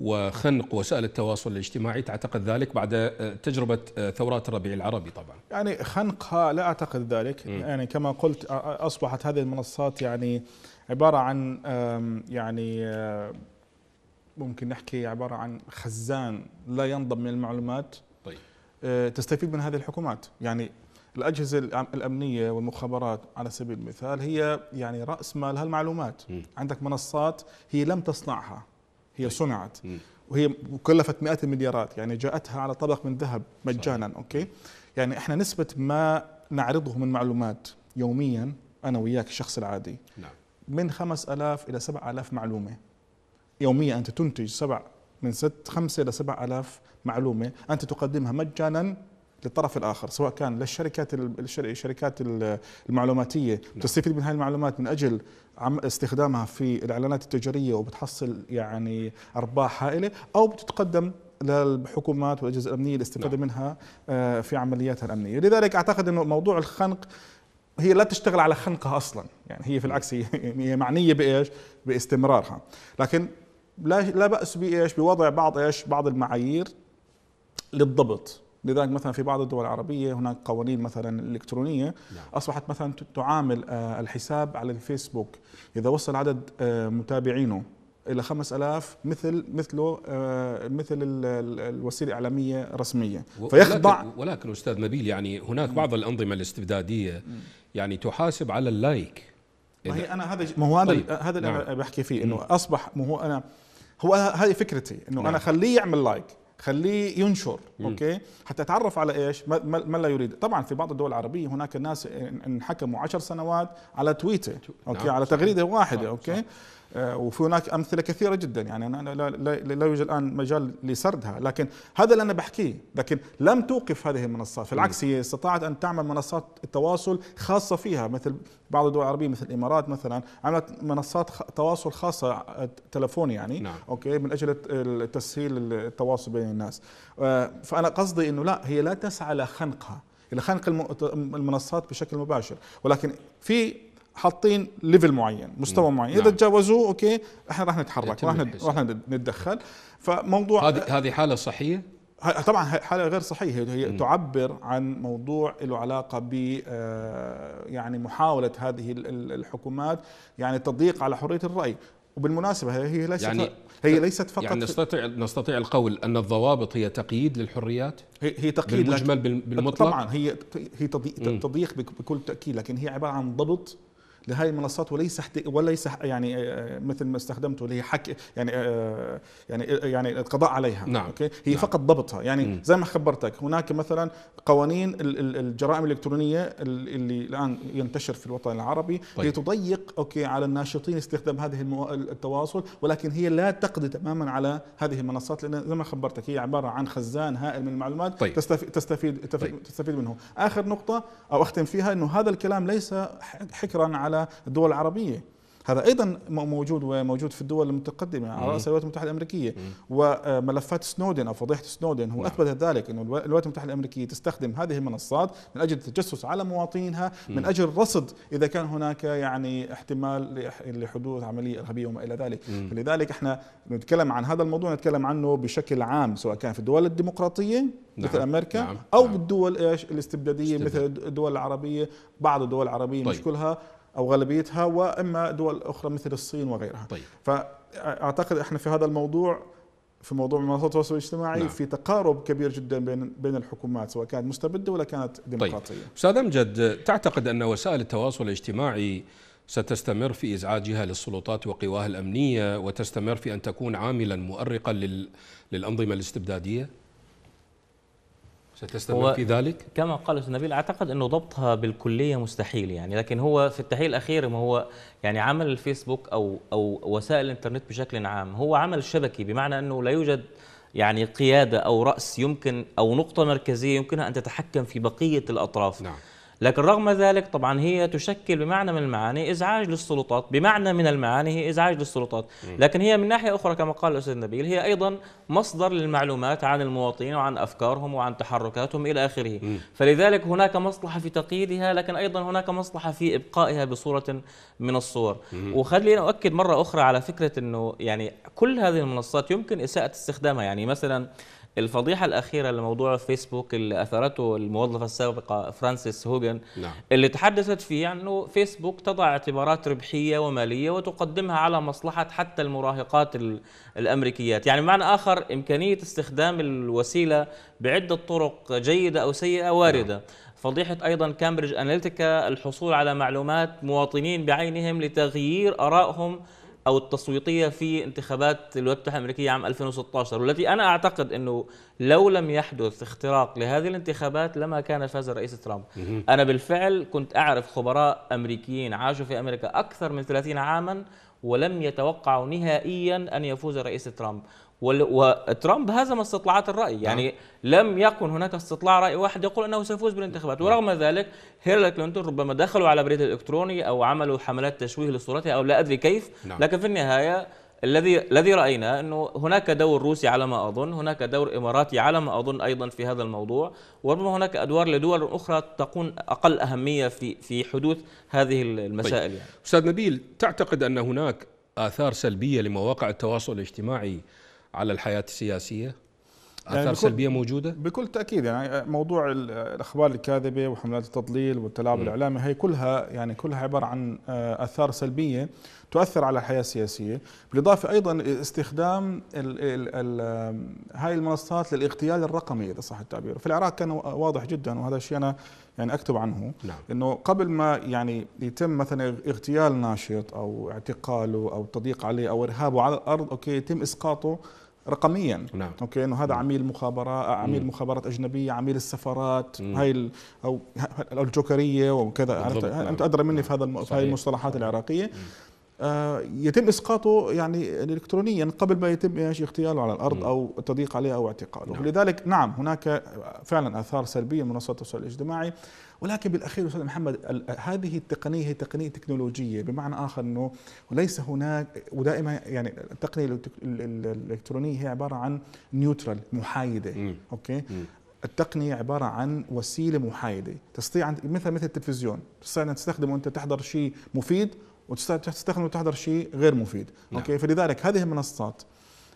وخنق وسائل التواصل الاجتماعي تعتقد ذلك بعد آه، تجربة ثورات الربيع العربي طبعا يعني خنقها لا أعتقد ذلك م. يعني كما قلت أصبحت هذه المنصات يعني عبارة عن يعني ممكن نحكي عبارة عن خزان لا ينضب من المعلومات آه، تستفيد من هذه الحكومات يعني الاجهزه الامنيه والمخابرات على سبيل المثال هي يعني راس مال هالمعلومات عندك منصات هي لم تصنعها هي طيب. صنعت وهي كلفت مئات المليارات يعني جاءتها على طبق من ذهب مجانا اوكي يعني احنا نسبه ما نعرضه من معلومات يوميا انا وياك الشخص العادي نعم. من من 5000 الى 7000 معلومه يوميا انت تنتج سبع من ست خمسة إلى سبع ألاف معلومه انت تقدمها مجانا للطرف الاخر سواء كان للشركات الشركات المعلوماتيه نعم. تستفيد من هذه المعلومات من اجل استخدامها في الاعلانات التجاريه وبتحصل يعني ارباح هائله او بتتقدم للحكومات والاجهزه الامنيه الاستفاده نعم. منها آه، في عملياتها الامنيه، لذلك اعتقد انه موضوع الخنق هي لا تشتغل على خنقها اصلا، يعني هي في نعم. العكس هي معنيه بايش؟ باستمرارها، لكن لا لا باس بايش؟ بوضع بعض ايش؟ بعض المعايير للضبط لذلك مثلا في بعض الدول العربية هناك قوانين مثلا الكترونيه نعم. أصبحت مثلا تعامل آه، الحساب على الفيسبوك إذا وصل عدد آه، متابعينه إلى 5000 مثل مثله آه، مثل الوسيلة الإعلامية الرسمية فيخضع ولكن, ولكن أستاذ نبيل يعني هناك بعض الأنظمة الاستبدادية يعني تحاسب على اللايك ما هي أنا هذا ما هو هذا طيب. هذا اللي نعم. بحكي فيه إنه أصبح ما هو أنا هو هذه فكرتي انه نعم. انا خليه يعمل لايك خليه ينشر مم. اوكي حتى يتعرف على ايش ما, ما لا يريد طبعا في بعض الدول العربيه هناك ناس انحكموا عشر سنوات على تويته اوكي نعم. على تغريده واحده صح. اوكي صح. آه، وفي هناك امثله كثيره جدا يعني انا لا, لا, يوجد الان مجال لسردها لكن هذا اللي انا بحكيه لكن لم توقف هذه المنصات بالعكس هي استطاعت ان تعمل منصات التواصل خاصه فيها مثل بعض الدول العربيه مثل الامارات مثلا عملت منصات تواصل خاصه آه، تلفون يعني نعم. اوكي من اجل تسهيل التواصل بين الناس آه، فانا قصدي انه لا هي لا تسعى لخنقها الى خنق المنصات بشكل مباشر ولكن في حاطين ليفل معين مستوى معين اذا نعم. تجاوزوه اوكي احنا راح نتحرك راح راح نتدخل فموضوع هذه هذه حاله صحيه طبعا حاله غير صحيحه هي م. تعبر عن موضوع له علاقه ب آه، يعني محاوله هذه الحكومات يعني تضييق على حريه الراي وبالمناسبه هي ليست يعني هي ليست فقط يعني نستطيع نستطيع القول ان الضوابط هي تقييد للحريات هي, هي تقييد بالمجمل بالمطلق طبعا هي هي تضييق بكل تاكيد لكن هي عباره عن ضبط لهذه المنصات وليس وليس يعني آه، آه، مثل ما استخدمته اللي هي حكي يعني آه، يعني يعني القضاء عليها نعم. اوكي هي نعم. فقط ضبطها يعني م. زي ما خبرتك هناك مثلا قوانين الجرائم الالكترونيه اللي الان ينتشر في الوطن العربي طيب. لتضيق اوكي على الناشطين استخدام هذه التواصل ولكن هي لا تقضي تماما على هذه المنصات لان زي ما خبرتك هي عباره عن خزان هائل من المعلومات طيب. تستفيد تستفيد, طيب. تستفيد منه اخر نقطه او اختم فيها انه هذا الكلام ليس حكرا على الدول العربيه هذا ايضا موجود وموجود في الدول المتقدمه على راس الولايات المتحده الامريكيه وملفات سنودن او فضيحه سنودن هو نعم. اثبتت ذلك انه الولايات المتحده الامريكيه تستخدم هذه المنصات من اجل التجسس على مواطنيها من اجل رصد اذا كان هناك يعني احتمال لحدوث عمليه ارهابيه وما الى ذلك فلذلك احنا نتكلم عن هذا الموضوع نتكلم عنه بشكل عام سواء كان في الدول الديمقراطيه نعم مثل امريكا نعم او نعم بالدول ايش الاستبداديه استبداد. مثل الدول العربيه بعض الدول العربيه طيب. مش كلها او غالبيتها واما دول اخرى مثل الصين وغيرها طيب. فاعتقد احنا في هذا الموضوع في موضوع منصات التواصل الاجتماعي نعم. في تقارب كبير جدا بين بين الحكومات سواء كانت مستبده ولا كانت طيب. ديمقراطيه. طيب. استاذ امجد تعتقد ان وسائل التواصل الاجتماعي ستستمر في ازعاجها للسلطات وقواها الامنيه وتستمر في ان تكون عاملا مؤرقا للانظمه الاستبداديه؟ ستستمر في ذلك؟ كما قال نبيل أعتقد أنه ضبطها بالكلية مستحيل يعني لكن هو في التحليل الأخير ما هو يعني عمل الفيسبوك أو أو وسائل الإنترنت بشكل عام هو عمل شبكي بمعنى أنه لا يوجد يعني قيادة أو رأس يمكن أو نقطة مركزية يمكنها أن تتحكم في بقية الأطراف نعم. لكن رغم ذلك طبعا هي تشكل بمعنى من المعاني إزعاج للسلطات بمعنى من المعاني هي إزعاج للسلطات لكن هي من ناحية أخرى كما قال الأستاذ نبيل هي أيضا مصدر للمعلومات عن المواطنين وعن أفكارهم وعن تحركاتهم إلى آخره فلذلك هناك مصلحة في تقييدها لكن أيضا هناك مصلحة في إبقائها بصورة من الصور وخلينا أؤكد مرة أخرى على فكرة أنه يعني كل هذه المنصات يمكن إساءة استخدامها يعني مثلا الفضيحه الاخيره لموضوع فيسبوك اللي اثرته الموظفه السابقه فرانسيس هوجن نعم. اللي تحدثت فيه يعني انه فيسبوك تضع اعتبارات ربحيه وماليه وتقدمها على مصلحه حتى المراهقات الامريكيات، يعني بمعنى اخر امكانيه استخدام الوسيله بعده طرق جيده او سيئه وارده. نعم. فضيحة أيضا كامبريدج أناليتيكا الحصول على معلومات مواطنين بعينهم لتغيير آرائهم او التصويتيه في انتخابات الولايات المتحده الامريكيه عام 2016 والتي انا اعتقد انه لو لم يحدث اختراق لهذه الانتخابات لما كان فاز الرئيس ترامب انا بالفعل كنت اعرف خبراء امريكيين عاشوا في امريكا اكثر من 30 عاما ولم يتوقعوا نهائيا ان يفوز الرئيس ترامب وترامب هزم استطلاعات الرأي نعم. يعني نعم. لم يكن هناك استطلاع رأي واحد يقول أنه سيفوز بالانتخابات نعم. ورغم ذلك هيلاري كلينتون ربما دخلوا على بريد الإلكتروني أو عملوا حملات تشويه لصورتها أو لا أدري كيف نعم. لكن في النهاية الذي الذي رايناه انه هناك دور روسي على ما اظن، هناك دور اماراتي على ما اظن ايضا في هذا الموضوع، وربما هناك ادوار لدول اخرى تكون اقل اهميه في في حدوث هذه المسائل. طيب. يعني. استاذ نبيل، تعتقد ان هناك اثار سلبيه لمواقع التواصل الاجتماعي على الحياة السياسية اثار يعني سلبيه موجوده؟ بكل تاكيد يعني موضوع الاخبار الكاذبه وحملات التضليل والتلاعب الاعلامي هي كلها يعني كلها عباره عن آه، اثار سلبيه تؤثر على الحياه السياسيه، بالاضافه ايضا استخدام الـ الـ الـ هاي المنصات للاغتيال الرقمي اذا صح التعبير، في العراق كان واضح جدا وهذا الشيء انا يعني اكتب عنه نعم. انه قبل ما يعني يتم مثلا اغتيال ناشط او اعتقاله او التضييق عليه او ارهابه على الارض اوكي يتم اسقاطه رقميا نعم. اوكي انه هذا نعم. عميل مخابرات عميل مخابرات اجنبيه عميل السفارات مم. هاي ال او الجوكريه وكذا انت نعم. ادرى مني في هذا الم... في هاي المصطلحات العراقيه مم. آه، يتم اسقاطه يعني الكترونيا قبل ما يتم ايش اغتياله على الارض او التضييق عليه او اعتقاله نعم. لذلك نعم هناك فعلا اثار سلبيه من منصات التواصل الاجتماعي ولكن بالاخير استاذ محمد هذه التقنيه هي تقنيه تكنولوجيه بمعنى اخر انه ليس هناك ودائما يعني التقنيه الالكترونيه هي عباره عن نيوترال محايده مم. اوكي مم. التقنية عبارة عن وسيلة محايدة تستطيع مثل مثل التلفزيون تستطيع أن تستخدمه وأنت تحضر شيء مفيد وتستخدم وتحضر شيء غير مفيد نعم. اوكي فلذلك هذه المنصات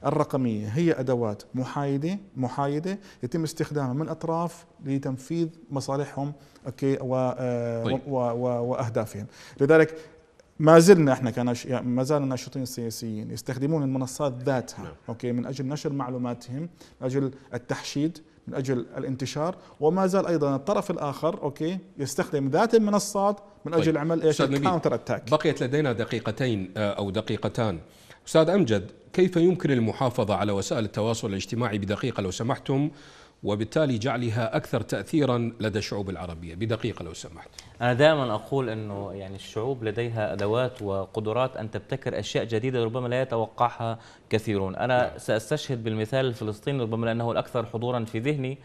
الرقمية هي أدوات محايدة محايدة يتم استخدامها من أطراف لتنفيذ مصالحهم أوكي و آه، طيب. و و وأهدافهم لذلك ما زلنا احنا كناش يعني ما زال الناشطين السياسيين يستخدمون المنصات ذاتها نعم. اوكي من اجل نشر معلوماتهم من اجل التحشيد من اجل الانتشار وما زال ايضا الطرف الاخر اوكي يستخدم ذات المنصات من طيب، اجل طيب. عمل ايش كاونتر اتاك بقيت لدينا دقيقتين آه، او دقيقتان استاذ امجد كيف يمكن المحافظه على وسائل التواصل الاجتماعي بدقيقه لو سمحتم وبالتالي جعلها أكثر تأثيرا لدى الشعوب العربية بدقيقة لو سمحت أنا دائما أقول أنه يعني الشعوب لديها أدوات وقدرات أن تبتكر أشياء جديدة ربما لا يتوقعها كثيرون أنا نعم. سأستشهد بالمثال الفلسطيني ربما لأنه الأكثر حضورا في ذهني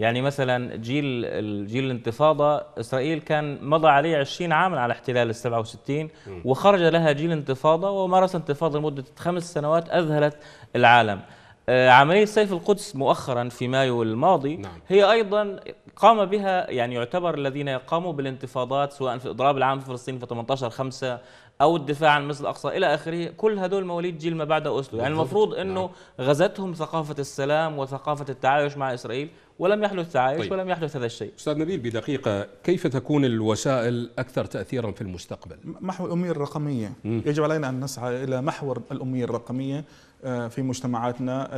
يعني مثلا جيل الجيل الانتفاضة إسرائيل كان مضى عليه 20 عاما على احتلال ال 67 وخرج لها جيل انتفاضة ومارس انتفاضة لمدة خمس سنوات أذهلت العالم آه، عملية سيف القدس مؤخرا في مايو الماضي نعم. هي أيضا قام بها يعني يعتبر الذين قاموا بالانتفاضات سواء في إضراب العام في فلسطين في 18 5 أو الدفاع عن المسجد الأقصى إلى آخره كل هدول مواليد جيل ما بعد أوسلو يعني المفروض أنه نعم. غزتهم ثقافة السلام وثقافة التعايش مع إسرائيل ولم يحدث تعايش طيب. ولم يحدث هذا الشيء أستاذ نبيل بدقيقة كيف تكون الوسائل أكثر تأثيرا في المستقبل؟ محو الأمية الرقمية م. يجب علينا أن نسعى إلى محور الأمية الرقمية آه، في مجتمعاتنا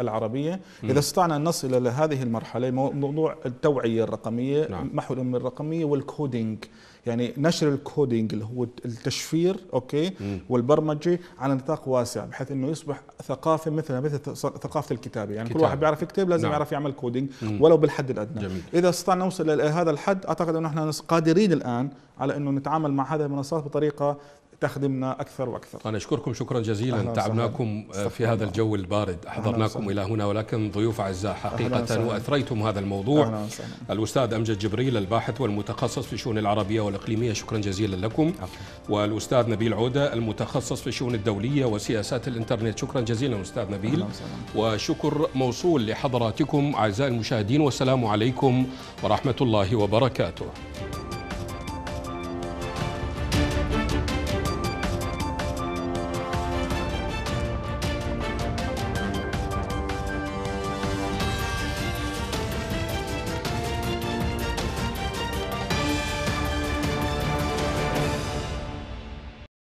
العربية إذا استطعنا أن نصل إلى هذه المرحلة موضوع التوعية الرقمية نعم. محو الأمة الرقمية والكودينج يعني نشر الكودينج اللي هو التشفير اوكي مم. والبرمجه على نطاق واسع بحيث انه يصبح ثقافه مثلها مثل ثقافه الكتابه يعني كتاب. كل واحد بيعرف يكتب لازم نعم. يعرف يعمل كودينج مم. ولو بالحد الادنى جميل. اذا استطعنا نوصل الى هذا الحد اعتقد انه نحن قادرين الان على انه نتعامل مع هذه المنصات بطريقه تخدمنا اكثر واكثر. انا اشكركم شكرا جزيلا تعبناكم في هذا الجو البارد، احضرناكم الى هنا ولكن ضيوف اعزاء حقيقه واثريتم هذا الموضوع. الاستاذ امجد جبريل الباحث والمتخصص في الشؤون العربيه والاقليميه شكرا جزيلا لكم. والاستاذ نبيل عوده المتخصص في الشؤون الدوليه وسياسات الانترنت، شكرا جزيلا استاذ نبيل. وشكر موصول لحضراتكم اعزائي المشاهدين والسلام عليكم ورحمه الله وبركاته.